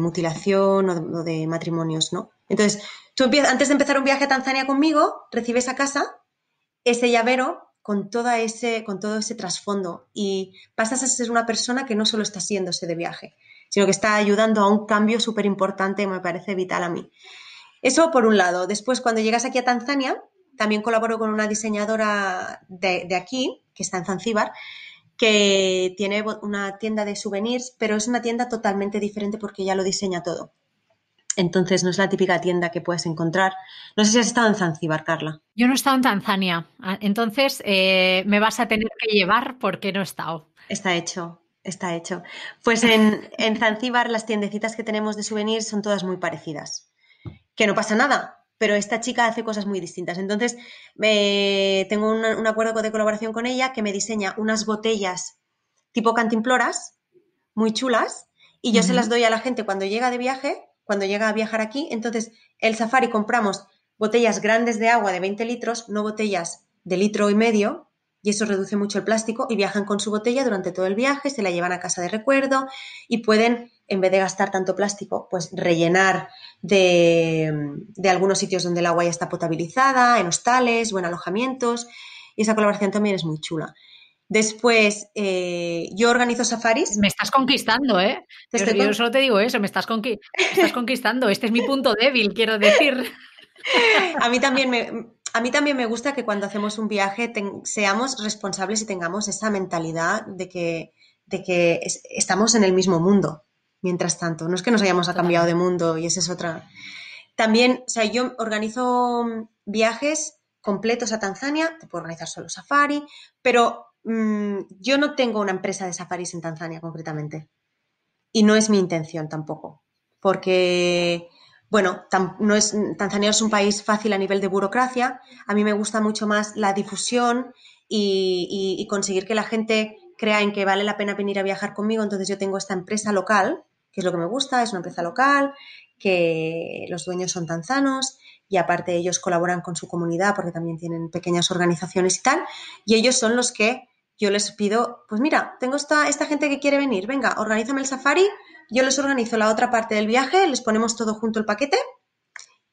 [SPEAKER 2] mutilación o de, o de matrimonios, ¿no? Entonces, antes de empezar un viaje a Tanzania conmigo, recibes a casa ese llavero con, todo ese trasfondo y pasas a ser una persona que no solo está siéndose de viaje, sino que está ayudando a un cambio súper importante me parece vital a mí. Eso por un lado. Después, cuando llegas aquí a Tanzania, también colaboro con una diseñadora de, de aquí, que está en Zanzíbar, que tiene una tienda de souvenirs, pero es una tienda totalmente diferente porque ya lo diseña todo. Entonces no es la típica tienda que puedes encontrar. No sé si has estado en Zanzíbar, Carla. Yo no he estado en Tanzania. Ah, entonces eh, me vas a tener que llevar porque no he estado. Está hecho, está hecho. Pues en, Zanzibar Zanzíbar las tiendecitas que tenemos de souvenirs son todas muy parecidas. Que no pasa nada, pero esta chica hace cosas muy distintas. Entonces, tengo un, acuerdo de colaboración con ella que me diseña unas botellas tipo cantimploras, muy chulas, y yo se las doy a la gente cuando llega de viaje cuando llega a viajar aquí. Entonces, el safari compramos botellas grandes de agua de 20 litros, no botellas de litro y medio, y eso reduce mucho el plástico, y viajan con su botella durante todo el viaje, se la llevan a casa de recuerdo y pueden, en vez de gastar tanto plástico, pues rellenar de, de algunos sitios donde el agua ya está potabilizada, en hostales o en alojamientos, y esa colaboración también es muy chula. Después, eh, yo organizo
[SPEAKER 1] safaris. Me estás conquistando, ¿eh? yo, solo te digo eso, me estás, estás conquistando. Este
[SPEAKER 2] es mi punto débil, quiero decir. A mí también me, a mí también me gusta que cuando hacemos un viaje seamos responsables y tengamos esa mentalidad de que, de que estamos en el mismo mundo, mientras tanto. No es que nos hayamos cambiado de mundo y esa es otra. También, o sea, yo organizo viajes completos a Tanzania, te puedo organizar solo safari, pero Mm, yo no tengo una empresa de safaris en Tanzania concretamente. Y no es mi intención tampoco. Porque, bueno, no es, Tanzania es un país fácil a nivel de burocracia. A mí me gusta mucho más la difusión y conseguir que la gente crea en que vale la pena venir a viajar conmigo. Entonces yo tengo esta empresa local, que es lo que me gusta, es una empresa local, que los dueños son tanzanos y aparte ellos colaboran con su comunidad porque también tienen pequeñas organizaciones y tal, y ellos son los que yo les pido, pues mira, tengo esta, esta gente que quiere venir, venga, organízame el safari, yo les organizo la otra parte del viaje, les ponemos todo junto el paquete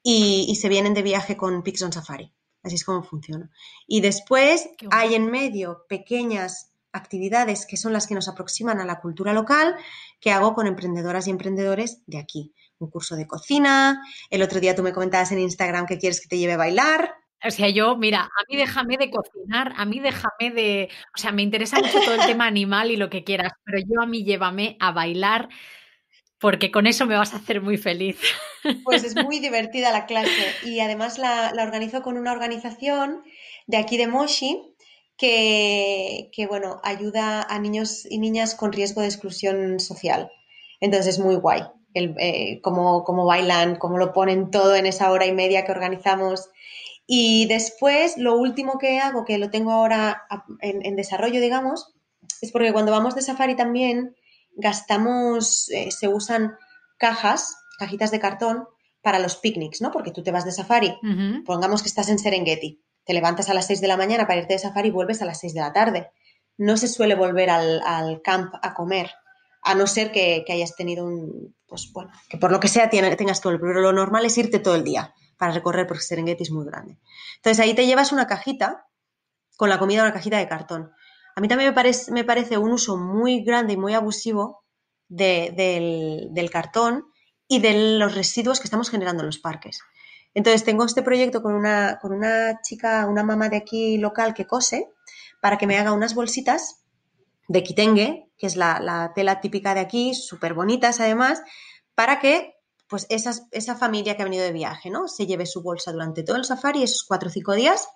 [SPEAKER 2] y, se vienen de viaje con Pixon Safari. Así es como funciona. Y después hay en medio pequeñas actividades que son las que nos aproximan a la cultura local que hago con emprendedoras y emprendedores de aquí. Un curso de cocina, el otro día tú me comentabas en Instagram que quieres que te lleve a bailar,
[SPEAKER 1] o sea, yo, mira, a mí déjame de cocinar, a mí déjame de. O sea, me interesa mucho todo el tema animal y lo que quieras, pero yo a mí llévame a bailar porque con eso me vas a hacer muy feliz.
[SPEAKER 2] Pues es muy divertida la clase y además la, la organizo con una organización de aquí de Moshi que, que, bueno, ayuda a niños y niñas con riesgo de exclusión social. Entonces es muy guay el, eh, cómo bailan, cómo lo ponen todo en esa hora y media que organizamos y después, lo último que hago, que lo tengo ahora en, desarrollo, digamos, es porque cuando vamos de safari también gastamos, eh, se usan cajas, cajitas de cartón para los picnics, ¿no? Porque tú te vas de safari, pongamos que estás en Serengeti, te levantas a las 6 de la mañana para irte de safari y vuelves a las 6 de la tarde. No se suele volver al, camp a comer, a no ser que, hayas tenido un, pues bueno, que por lo que sea tengas que volver. Lo normal es irte todo el día para recorrer porque Serengeti es muy grande. Entonces ahí te llevas una cajita con la comida, una cajita de cartón. A mí también me, parece, un uso muy grande y muy abusivo del, cartón y de los residuos que estamos generando en los parques. Entonces tengo este proyecto con una, con una chica, una mamá de aquí local que cose para que me haga unas bolsitas de kitenge, que es la, la tela típica de aquí, súper bonitas además, para que pues esa familia que ha venido de viaje, ¿no? Se lleve su bolsa durante todo el safari, esos cuatro o cinco días,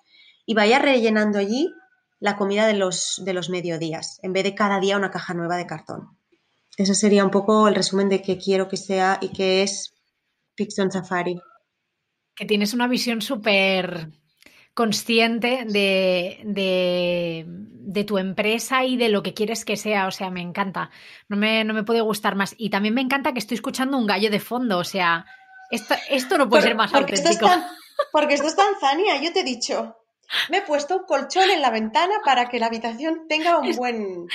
[SPEAKER 2] y vaya rellenando allí la comida de los, de los mediodías, en vez de cada día una caja nueva de cartón. Ese sería un poco el resumen de qué quiero que sea y qué es Fiction Safari. Que tienes una visión súper consciente
[SPEAKER 1] de, tu empresa y de lo que quieres que sea. O sea, me encanta. No me, no me puede gustar más. Y también me encanta que estoy escuchando un gallo de fondo. O sea,
[SPEAKER 2] esto, no puede ser más porque Esto es tan, porque esto es Tanzania, yo te he dicho. Me he puesto un colchón en la ventana para que la habitación tenga un buen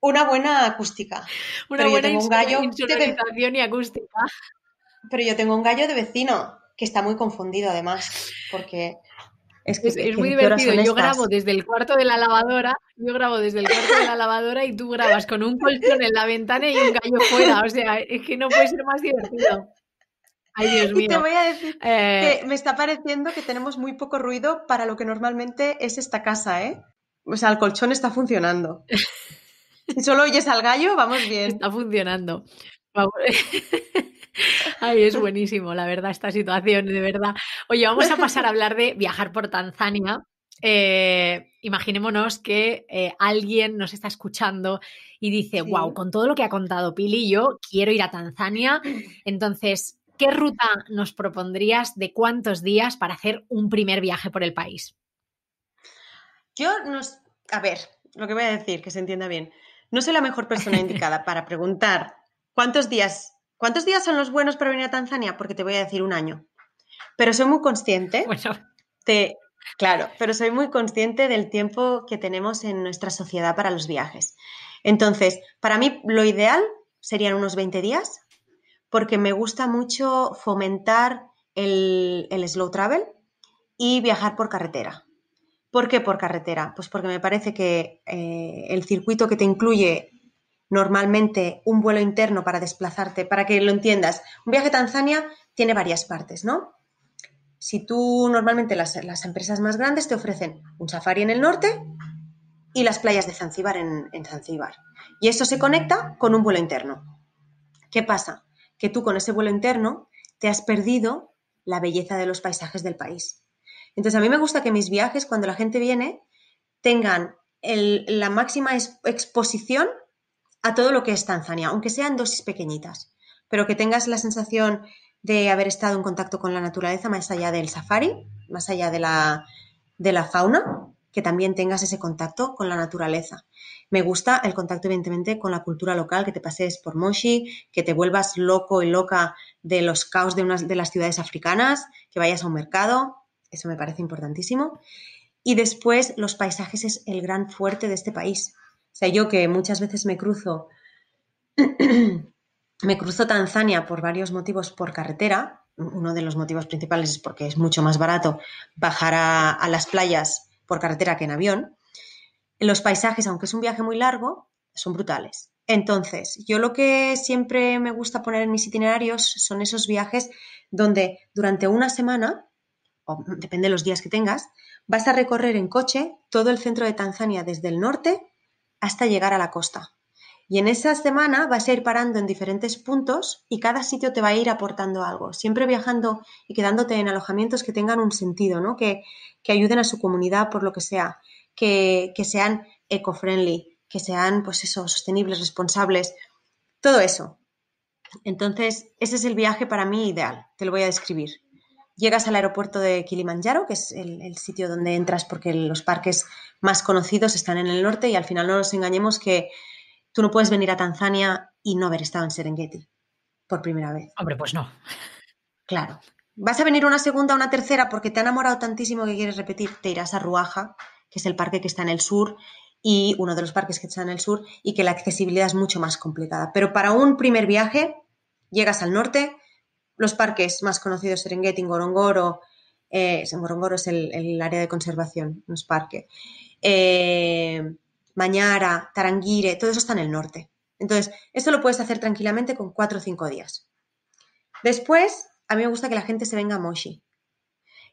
[SPEAKER 2] una buena acústica. Una buena gallo y acústica. Pero yo tengo un gallo de vecino que está muy confundido además, porque... Es, que, es, muy divertido. Yo grabo desde el cuarto de la lavadora, yo grabo desde el cuarto de la lavadora y tú
[SPEAKER 1] grabas con un colchón en la ventana y un gallo fuera. O sea, es que no puede ser más divertido.
[SPEAKER 2] Ay, Dios mío. Y te voy a decir eh, que me está pareciendo que tenemos muy poco ruido para lo que normalmente es esta casa, ¿eh? O sea, el colchón está funcionando. Si solo oyes al gallo, vamos bien. Está funcionando. Ay,
[SPEAKER 1] es buenísimo, la verdad, esta situación, de verdad. Oye, vamos a pasar a hablar de viajar por Tanzania. Eh, imaginémonos que eh, alguien nos está escuchando y dice, wow, con todo lo que ha contado Pili, yo quiero ir a Tanzania. Entonces, ¿qué ruta nos propondrías de cuántos días para hacer un primer viaje por el país?
[SPEAKER 2] Yo nos... A ver, lo que voy a decir, que se entienda bien. No soy la mejor persona indicada para preguntar cuántos días ¿Cuántos días son los buenos para venir a Tanzania? Porque te voy a decir un año. Pero soy muy consciente. claro, pero soy muy consciente del tiempo que tenemos en nuestra sociedad para los viajes. Entonces, para mí lo ideal serían unos 20 días, porque me gusta mucho fomentar el, slow travel y viajar por carretera. ¿Por qué por carretera? Pues porque me parece que eh, el circuito que te incluye Normalmente un vuelo interno para desplazarte, para que lo entiendas, un viaje a Tanzania tiene varias partes, ¿no? Si tú normalmente las, empresas más grandes te ofrecen un safari en el norte y las playas de Zanzíbar en, en Zanzíbar. Y eso se conecta con un vuelo interno. ¿Qué pasa? Que tú con ese vuelo interno te has perdido la belleza de los paisajes del país. Entonces, a mí me gusta que mis viajes, cuando la gente viene, tengan la máxima exposición a todo lo que es Tanzania, aunque sean dosis pequeñitas, pero que tengas la sensación de haber estado en contacto con la naturaleza más allá del safari, más allá de la, de la fauna, que también tengas ese contacto con la naturaleza. Me gusta el contacto, evidentemente, con la cultura local, que te pases por Moshi, que te vuelvas loco y loca de los caos de, unas, de las ciudades africanas, que vayas a un mercado, eso me parece importantísimo. Y después los paisajes es el gran fuerte de este país. O sea, yo que muchas veces me cruzo, me cruzo Tanzania por varios motivos por carretera, uno de los motivos principales es porque es mucho más barato bajar a, a, las playas por carretera que en avión. Los paisajes, aunque es un viaje muy largo, son brutales. Entonces, yo lo que siempre me gusta poner en mis itinerarios son esos viajes donde durante una semana, o depende de los días que tengas, vas a recorrer en coche todo el centro de Tanzania desde el norte hasta llegar a la costa. Y en esa semana vas a ir parando en diferentes puntos y cada sitio te va a ir aportando algo, siempre viajando y quedándote en alojamientos que tengan un sentido, ¿no? que, ayuden a su comunidad por lo que sea, que, que sean eco-friendly, que sean pues eso, sostenibles, responsables, todo eso. Entonces, ese es el viaje para mí ideal, te lo voy a describir. Llegas al aeropuerto de Kilimanjaro, que es el, sitio donde entras porque los parques más conocidos están en el norte y al final no nos engañemos que tú no puedes venir a Tanzania y no haber estado en Serengeti por primera vez. Hombre, pues no. Claro. Vas a venir una segunda, una tercera porque te ha enamorado tantísimo que quieres repetir. Te irás a Ruaja, que es el parque que está en el sur y uno de los parques que está en el sur y que la accesibilidad es mucho más complicada. Pero para un primer viaje llegas al norte, los parques más conocidos, Serengeti, Ngorongoro, eh, Ngorongoro es el, área de conservación, los parques. parque, eh, Mañara, Tarangire, todo eso está en el norte. Entonces, esto lo puedes hacer tranquilamente con cuatro o cinco días. Después, a mí me gusta que la gente se venga a Moshi.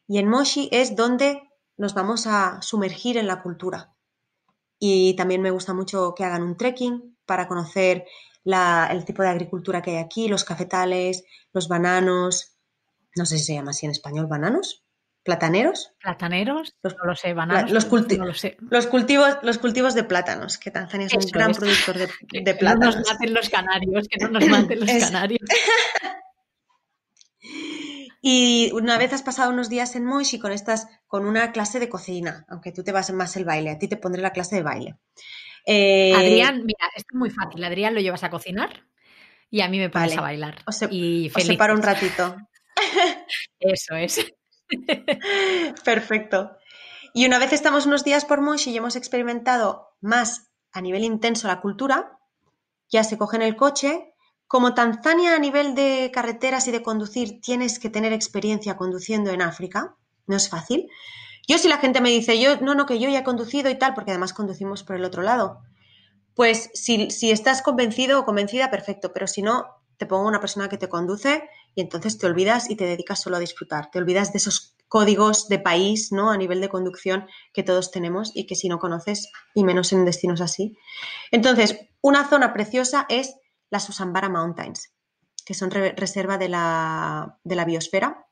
[SPEAKER 2] Y en Moshi es donde nos vamos a sumergir en la cultura. Y también me gusta mucho que hagan un trekking para conocer el tipo de agricultura que hay aquí, los cafetales, los bananos, no sé si se llama así en español, bananos, plataneros. Plataneros, los, no lo sé, Los, cultivos, los cultivos de plátanos, que Tanzania es un gran productor de, plátanos. Que no nos maten los canarios, que no nos maten los canarios. Y una vez has pasado unos días en y con estas, con una clase de cocina, aunque tú te vas más el baile, a ti te pondré la clase de baile. Eh, Adrián, mira, es
[SPEAKER 1] muy fácil. Adrián lo llevas a cocinar
[SPEAKER 2] y a mí me pones a bailar. se, y un ratito. Eso es. Perfecto. Y una vez estamos unos días por Monchi y hemos experimentado más a nivel intenso la cultura, ya se coge en el coche. Como Tanzania a nivel de carreteras y de conducir tienes que tener experiencia conduciendo en África, no es fácil. Yo si la gente me dice, yo, no, no, que yo ya he conducido y tal, porque además conducimos por el otro lado, pues si, estás convencido o convencida, perfecto, pero si no, te pongo una persona que te conduce y entonces te olvidas y te dedicas solo a disfrutar, te olvidas de esos códigos de país, ¿no? A nivel de conducción que todos tenemos y que si no conoces, y menos en destinos así. Entonces, una zona preciosa es la Susambara Mountains, que son reserva de la, de la biosfera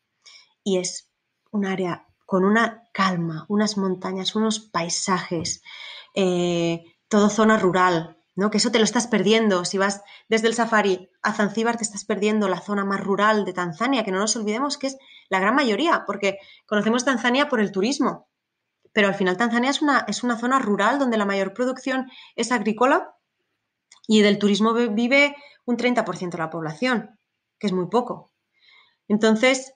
[SPEAKER 2] y es un área con una calma, unas montañas, unos paisajes, eh, todo zona rural, ¿no? Que eso te lo estás perdiendo. Si vas desde el safari a Zanzíbar, te estás perdiendo la zona más rural de Tanzania, que no nos olvidemos que es la gran mayoría, porque conocemos Tanzania por el turismo. Pero al final Tanzania es una, es una zona rural donde la mayor producción es agrícola y del turismo vive un 30% de la población, que es muy poco. Entonces,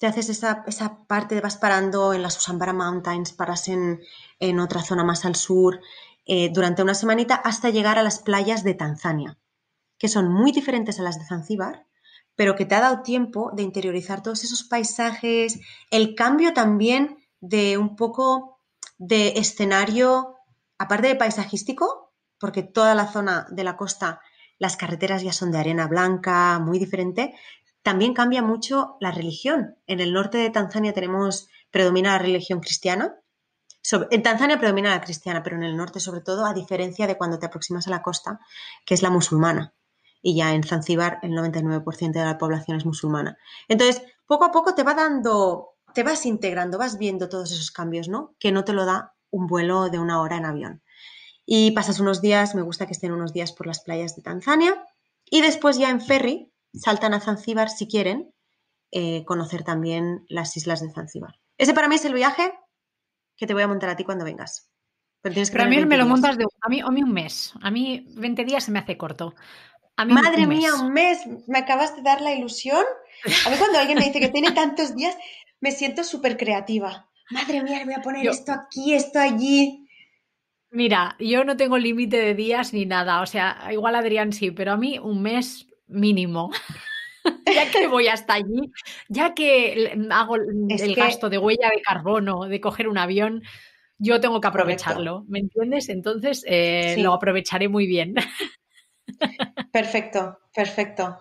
[SPEAKER 2] te haces esa, parte, vas parando en las Usambara Mountains, paras en, en otra zona más al sur, eh, durante una semanita hasta llegar a las playas de Tanzania, que son muy diferentes a las de Zanzíbar, pero que te ha dado tiempo de interiorizar todos esos paisajes, el cambio también de un poco de escenario, aparte de paisajístico, porque toda la zona de la costa, las carreteras ya son de arena blanca, muy diferente, también cambia mucho la religión. En el norte de Tanzania tenemos, predomina la religión cristiana. en Tanzania predomina la cristiana, pero en el norte sobre todo, a diferencia de cuando te aproximas a la costa, que es la musulmana. Y ya en Zanzíbar el 99% de la población es musulmana. Entonces, poco a poco te va dando, te vas integrando, vas viendo todos esos cambios, ¿no? Que no te lo da un vuelo de una hora en avión. Y pasas unos días, me gusta que estén unos días por las playas de Tanzania. Y después ya en ferry saltan a Zanzíbar si quieren eh, conocer también las islas de Zanzíbar. Ese para mí es el viaje que te voy a montar a ti cuando vengas. Pero, tienes que a mí me lo montas de a mí, un mes. A mí 20 días se me hace corto. A Madre mía, un mes. Me acabas de dar la ilusión. A mí cuando alguien me dice que tiene tantos días, me siento súper creativa. Madre mía, le voy a poner esto
[SPEAKER 1] aquí, esto allí. Mira, yo no tengo límite de días ni nada. O sea, igual Adrián sí, pero a mí un mes mínimo. ya que voy hasta allí, ya que hago el gasto de huella de carbono, de coger un avión, yo tengo que aprovecharlo, ¿me entiendes? Entonces
[SPEAKER 2] eh, lo
[SPEAKER 1] aprovecharé muy bien.
[SPEAKER 2] perfecto, perfecto.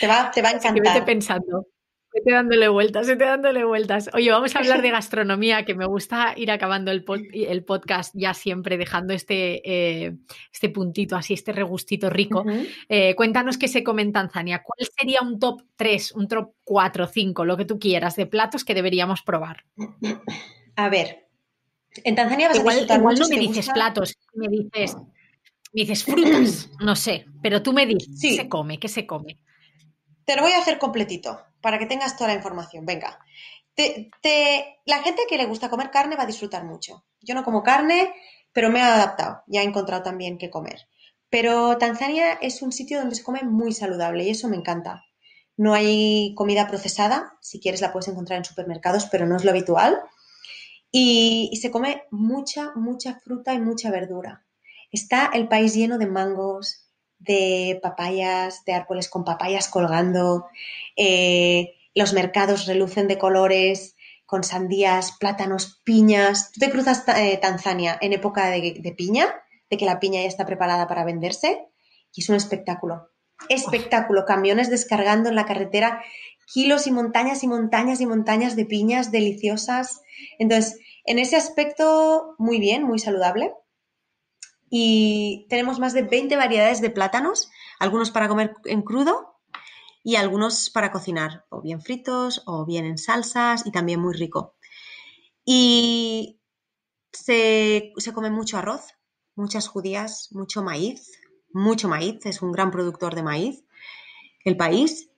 [SPEAKER 2] Te va, a encantar. pensando.
[SPEAKER 1] Vete dándole vueltas, vete dándole vueltas. Oye, vamos a hablar de gastronomía, que me gusta ir acabando el, podcast ya siempre dejando este, eh, este puntito así, este regustito rico. Eh, cuéntanos qué se come en Tanzania. ¿Cuál sería un top 3, un top 4, 5, lo que tú quieras, de platos que deberíamos probar? A ver, en Tanzania vas a Igual no me dices platos, me dices, frutas, no sé, pero tú me dices se come, qué se come.
[SPEAKER 2] Te lo voy a hacer completito para que tengas toda la información. Venga, la gente que le gusta comer carne va a disfrutar mucho. Yo no como carne, pero me he adaptado, y he encontrado también qué comer. Pero Tanzania es un sitio donde se come muy saludable y eso me encanta. No hay comida procesada, si quieres la puedes encontrar en supermercados, pero no es lo habitual. Y, y se come mucha, mucha fruta y mucha verdura. Está el país lleno de mangos, de papayas, de árboles con papayas colgando, eh, los mercados relucen de colores, con sandías, plátanos, piñas. Tú te cruzas eh, Tanzania en época de, piña, de que la piña ya está preparada para venderse, y es un espectáculo.
[SPEAKER 1] Espectáculo,
[SPEAKER 2] camiones descargando en la carretera kilos y montañas y montañas y montañas de piñas deliciosas. Entonces, en ese aspecto, muy bien, muy saludable y tenemos más de 20 variedades de plátanos, algunos para comer en crudo y algunos para cocinar, o bien fritos o bien en salsas y también muy rico. Y se, se come mucho arroz, muchas judías, mucho maíz, mucho maíz, es un gran productor de maíz el país,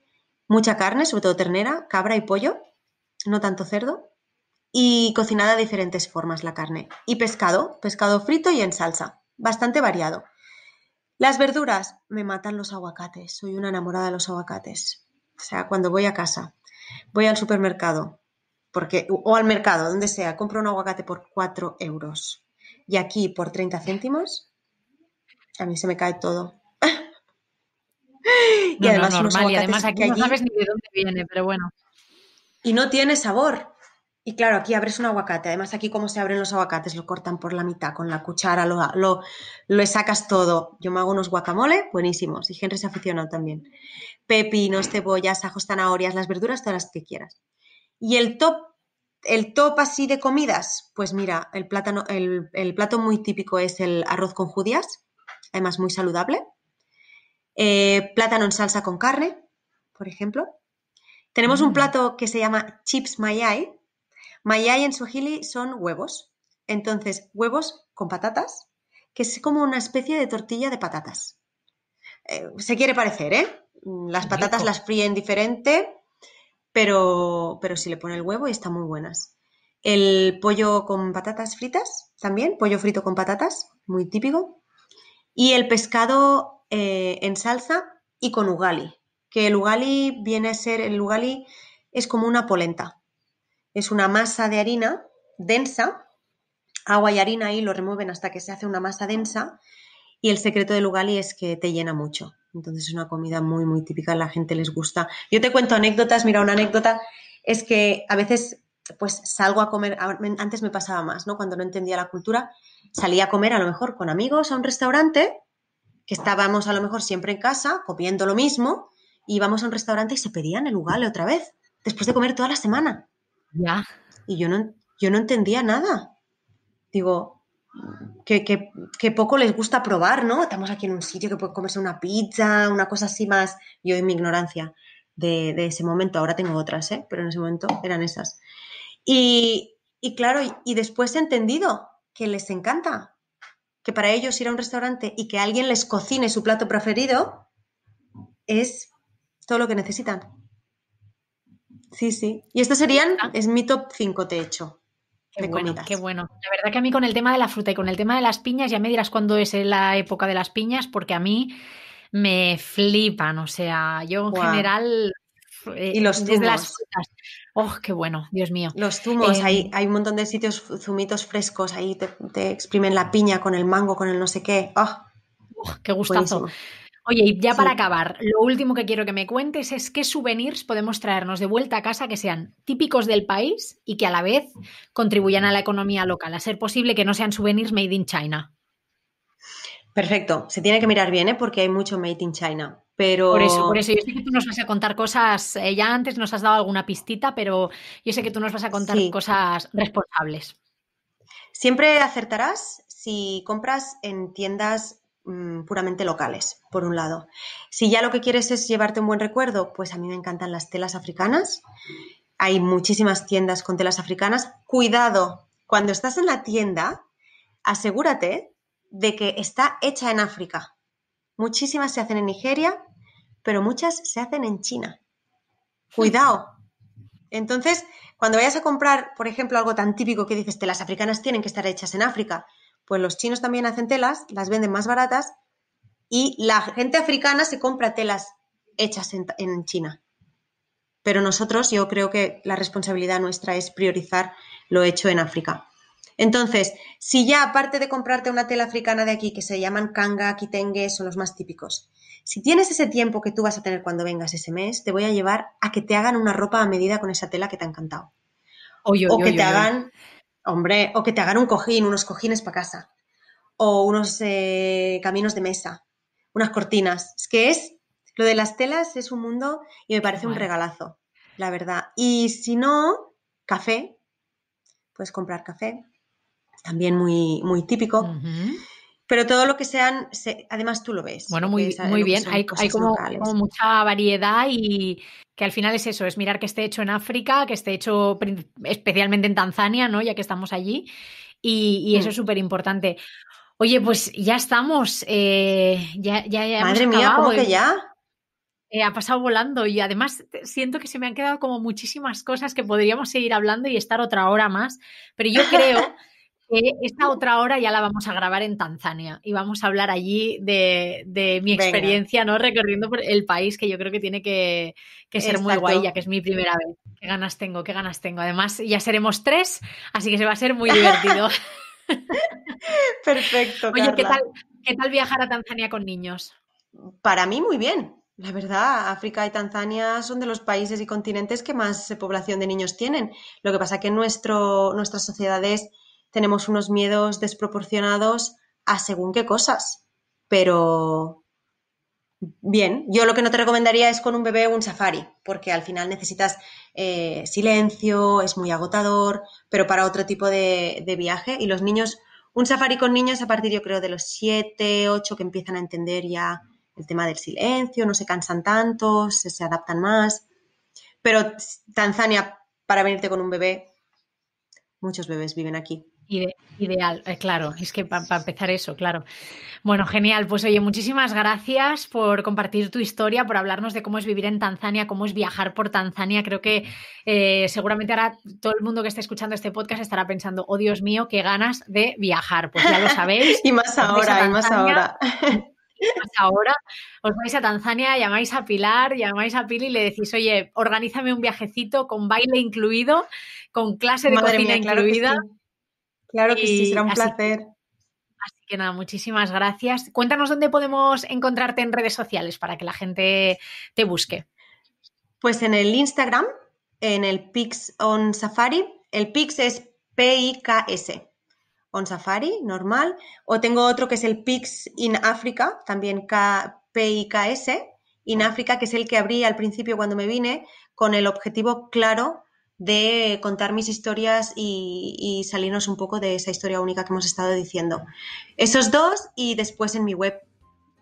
[SPEAKER 2] mucha carne, sobre todo ternera, cabra y pollo, no tanto cerdo, y cocinada de diferentes formas la carne, y pescado, pescado frito y en salsa bastante variado. Las verduras, me matan los aguacates, soy una enamorada de los aguacates. O sea, cuando voy a casa, voy al supermercado, porque, o al mercado, donde sea, compro un aguacate por 4 euros y aquí por 30 céntimos, a mí se me cae todo. y además, normal, aquí no sabes ni de dónde viene, pero bueno. Y no tiene sabor. Y claro, aquí abres un aguacate. Además, aquí como se abren los aguacates, lo cortan por la mitad con la cuchara, lo, sacas todo. Yo me hago unos guacamole, buenísimos. Y Henry se aficionado también. Pepinos, cebollas, ajos, zanahorias, las verduras, todas las que quieras. Y el top, el top así de comidas, pues mira, el, plátano, el, plato muy típico es el arroz con judías, además muy saludable. Eh, plátano en salsa con carne, por ejemplo. Tenemos un mm. plato que se llama chips mayai, Mayai en suajili son huevos. Entonces, huevos con patatas, que es como una especie de tortilla de patatas. Eh, se quiere parecer, ¿eh? Mm, las patatas las fríen diferente, pero, pero si le pone el huevo y están muy buenas. El pollo con patatas fritas, también, pollo frito con patatas, muy típico. Y el pescado eh, en salsa y con ugali, que el ugali viene a ser, el ugali es como una polenta, es una masa de harina densa, agua y harina ahí lo remueven hasta que se hace una masa densa y el secreto del ugali es que te llena mucho. Entonces es una comida muy, muy típica, la gente les gusta. Yo te cuento anécdotas, mira, una anécdota es que a veces pues salgo a comer, antes me pasaba más, ¿no? Cuando no entendía la cultura, salía a comer a lo mejor con amigos a un restaurante, que estábamos a lo mejor siempre en casa, comiendo lo mismo, y íbamos a un restaurante y se pedían el ugali otra vez, después de comer toda la semana. Y yo no, yo no entendía nada. Digo, que, que, poco les gusta probar, ¿no? Estamos aquí en un sitio que puede comerse una pizza, una cosa así más. Yo en mi ignorancia de, de ese momento, ahora tengo otras, ¿eh? Pero en ese momento eran esas. Y, y claro, y después he entendido que les encanta, que para ellos ir a un restaurante y que alguien les cocine su plato preferido es todo lo que necesitan. Sí, sí. Y estos serían, ah. es mi top 5, te he hecho. Qué bueno, qué bueno.
[SPEAKER 1] La verdad que a mí con el tema de la fruta y con el tema de las piñas, ya me dirás cuándo es la época de las piñas, porque a mí me flipan. O sea, yo en general. Eh, y los zumos. las
[SPEAKER 2] frutas. Oh, qué bueno, Dios mío. Los zumos, em, hay, hay, un montón de sitios zumitos frescos, ahí te, exprimen la piña con el mango, con el no sé qué. Oh, qué gustazo.
[SPEAKER 1] Oye, y ya para acabar, lo último que quiero que me cuentes es qué souvenirs podemos traernos de vuelta a casa que sean típicos del país y que a la vez contribuyan a la economía local, a ser posible que no sean souvenirs made in China.
[SPEAKER 2] Perfecto, se tiene que mirar bien, ¿eh? porque hay mucho made in China. Pero... Por eso, por eso, yo
[SPEAKER 1] sé que tú nos vas a contar cosas, eh, ya antes nos has
[SPEAKER 2] dado alguna pistita, pero yo sé que tú nos vas a contar cosas responsables. Siempre acertarás si compras en tiendas Mm, puramente locales, por un lado. Si ya lo que quieres es llevarte un buen recuerdo, pues a mí me encantan las telas africanas. Hay muchísimas tiendas con telas africanas. Cuidado, cuando estás en la tienda, asegúrate de que está hecha en África. Muchísimas se hacen en Nigeria, pero muchas se hacen en China. Cuidado. Entonces, cuando vayas a comprar, por ejemplo, algo tan típico que dices, telas africanas tienen que estar hechas en África, pues los chinos también hacen telas, las venden más baratas y la gente africana se compra telas hechas en, China. Pero nosotros, yo creo que la responsabilidad nuestra es priorizar lo hecho en África. Entonces, si ya aparte de comprarte una tela africana de aquí, que se llaman kanga, kitenge, son los más típicos, si tienes ese tiempo que tú vas a tener cuando vengas ese mes, te voy a llevar a que te hagan una ropa a medida con esa tela que te ha encantado. o que te hagan Hombre, o que te hagan un cojín, unos cojines para casa, o unos eh, caminos de mesa, unas cortinas. Es que es, lo de las telas es un mundo y me parece un regalazo, la verdad. Y si no, café, puedes comprar café, también muy, muy típico. Pero todo lo que sean, además tú lo ves. Bueno, muy, eh, bien, hay, como, mucha variedad y que al final es eso, es mirar
[SPEAKER 1] que esté hecho en África, que esté hecho especialmente en Tanzania, ¿no? Ya que estamos allí. Y, eso mm. es súper importante. Oye, pues ya estamos. Eh, ya, ya, Madre mía, ¿cómo que ya? Eh, ha pasado volando y además siento que se me han quedado como muchísimas cosas que podríamos seguir hablando y estar otra hora más, pero yo creo esta otra hora ya la vamos a grabar en Tanzania y vamos a hablar allí de, mi experiencia, ¿no? Recorriendo por el país, que yo creo que tiene que,
[SPEAKER 2] ser muy guay, ya que
[SPEAKER 1] es mi primera vez. Qué ganas tengo, qué ganas tengo. Además, ya seremos tres, así que se va a ser muy divertido.
[SPEAKER 2] Perfecto. Oye, ¿qué tal,
[SPEAKER 1] ¿qué tal viajar a Tanzania con niños?
[SPEAKER 2] Para mí, muy bien. La verdad, África y Tanzania son de los países y continentes que más eh, población de niños tienen. Lo que pasa que nuestro, nuestras sociedades tenemos unos miedos desproporcionados a según qué cosas. Pero bien, yo lo que no te recomendaría es con un bebé un safari, porque al final necesitas eh, silencio, es muy agotador, pero para otro tipo de, viaje. Y los niños, un safari con niños a partir yo creo de los 7, 8 que empiezan a entender ya el tema del silencio, no se cansan tanto, se adaptan más. Pero Tanzania, para venirte con un bebé, muchos bebés viven aquí
[SPEAKER 1] ideal, eh, claro, es que para empezar eso, claro. Bueno, genial, pues oye, muchísimas gracias por compartir tu historia, por hablarnos de cómo es vivir en Tanzania, cómo es viajar por Tanzania. Creo que eh, seguramente ahora todo el mundo que esté escuchando este podcast estará pensando, oh Dios mío, qué ganas de viajar, pues ya lo sabéis.
[SPEAKER 2] y más ahora, y más ahora.
[SPEAKER 1] más ahora, os vais a Tanzania, llamáis a Pilar, llamáis a Pili y le decís, oye, organízame un viajecito con baile incluido, con clase de cocina incluida.
[SPEAKER 2] Claro que sí, será un placer.
[SPEAKER 1] Así que nada, muchísimas gracias. Cuéntanos dónde podemos encontrarte
[SPEAKER 2] en redes sociales para que la gente te busque. Pues en el Instagram, en el Pix on Safari. El Pix es P-I-K-S. On Safari, normal. O tengo otro que es el Pix in Africa, también P-I-K-S. In Africa, ah. que es el que abrí al principio cuando me vine, con el objetivo claro de contar mis historias y, salirnos un poco de esa historia única que hemos estado diciendo. Esos dos y después en mi web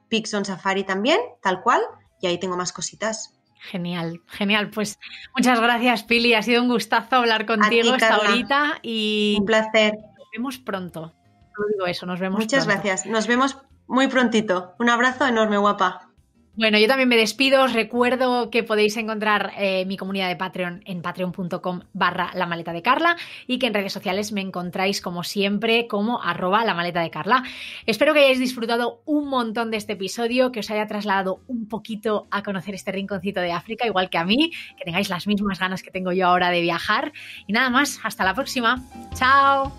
[SPEAKER 2] Pixon Safari también, tal cual, y ahí tengo más cositas. Genial, genial. Pues muchas
[SPEAKER 1] gracias, Pili. Ha sido un gustazo hablar contigo hasta ahorita y un placer. Nos vemos
[SPEAKER 2] pronto. No digo eso, nos vemos. Muchas gracias. Nos vemos muy prontito. Un abrazo enorme, guapa.
[SPEAKER 1] Bueno, yo también me despido. Os recuerdo que podéis encontrar eh, mi comunidad de Patreon en patreon.com barra la maleta de Carla y que en redes sociales me encontráis como siempre como arroba la maleta de Carla. Espero que hayáis disfrutado un montón de este episodio, que os haya trasladado un poquito a conocer este rinconcito de África, igual que a mí, que tengáis las mismas ganas que tengo yo ahora de viajar. Y nada más, hasta la próxima. Chao.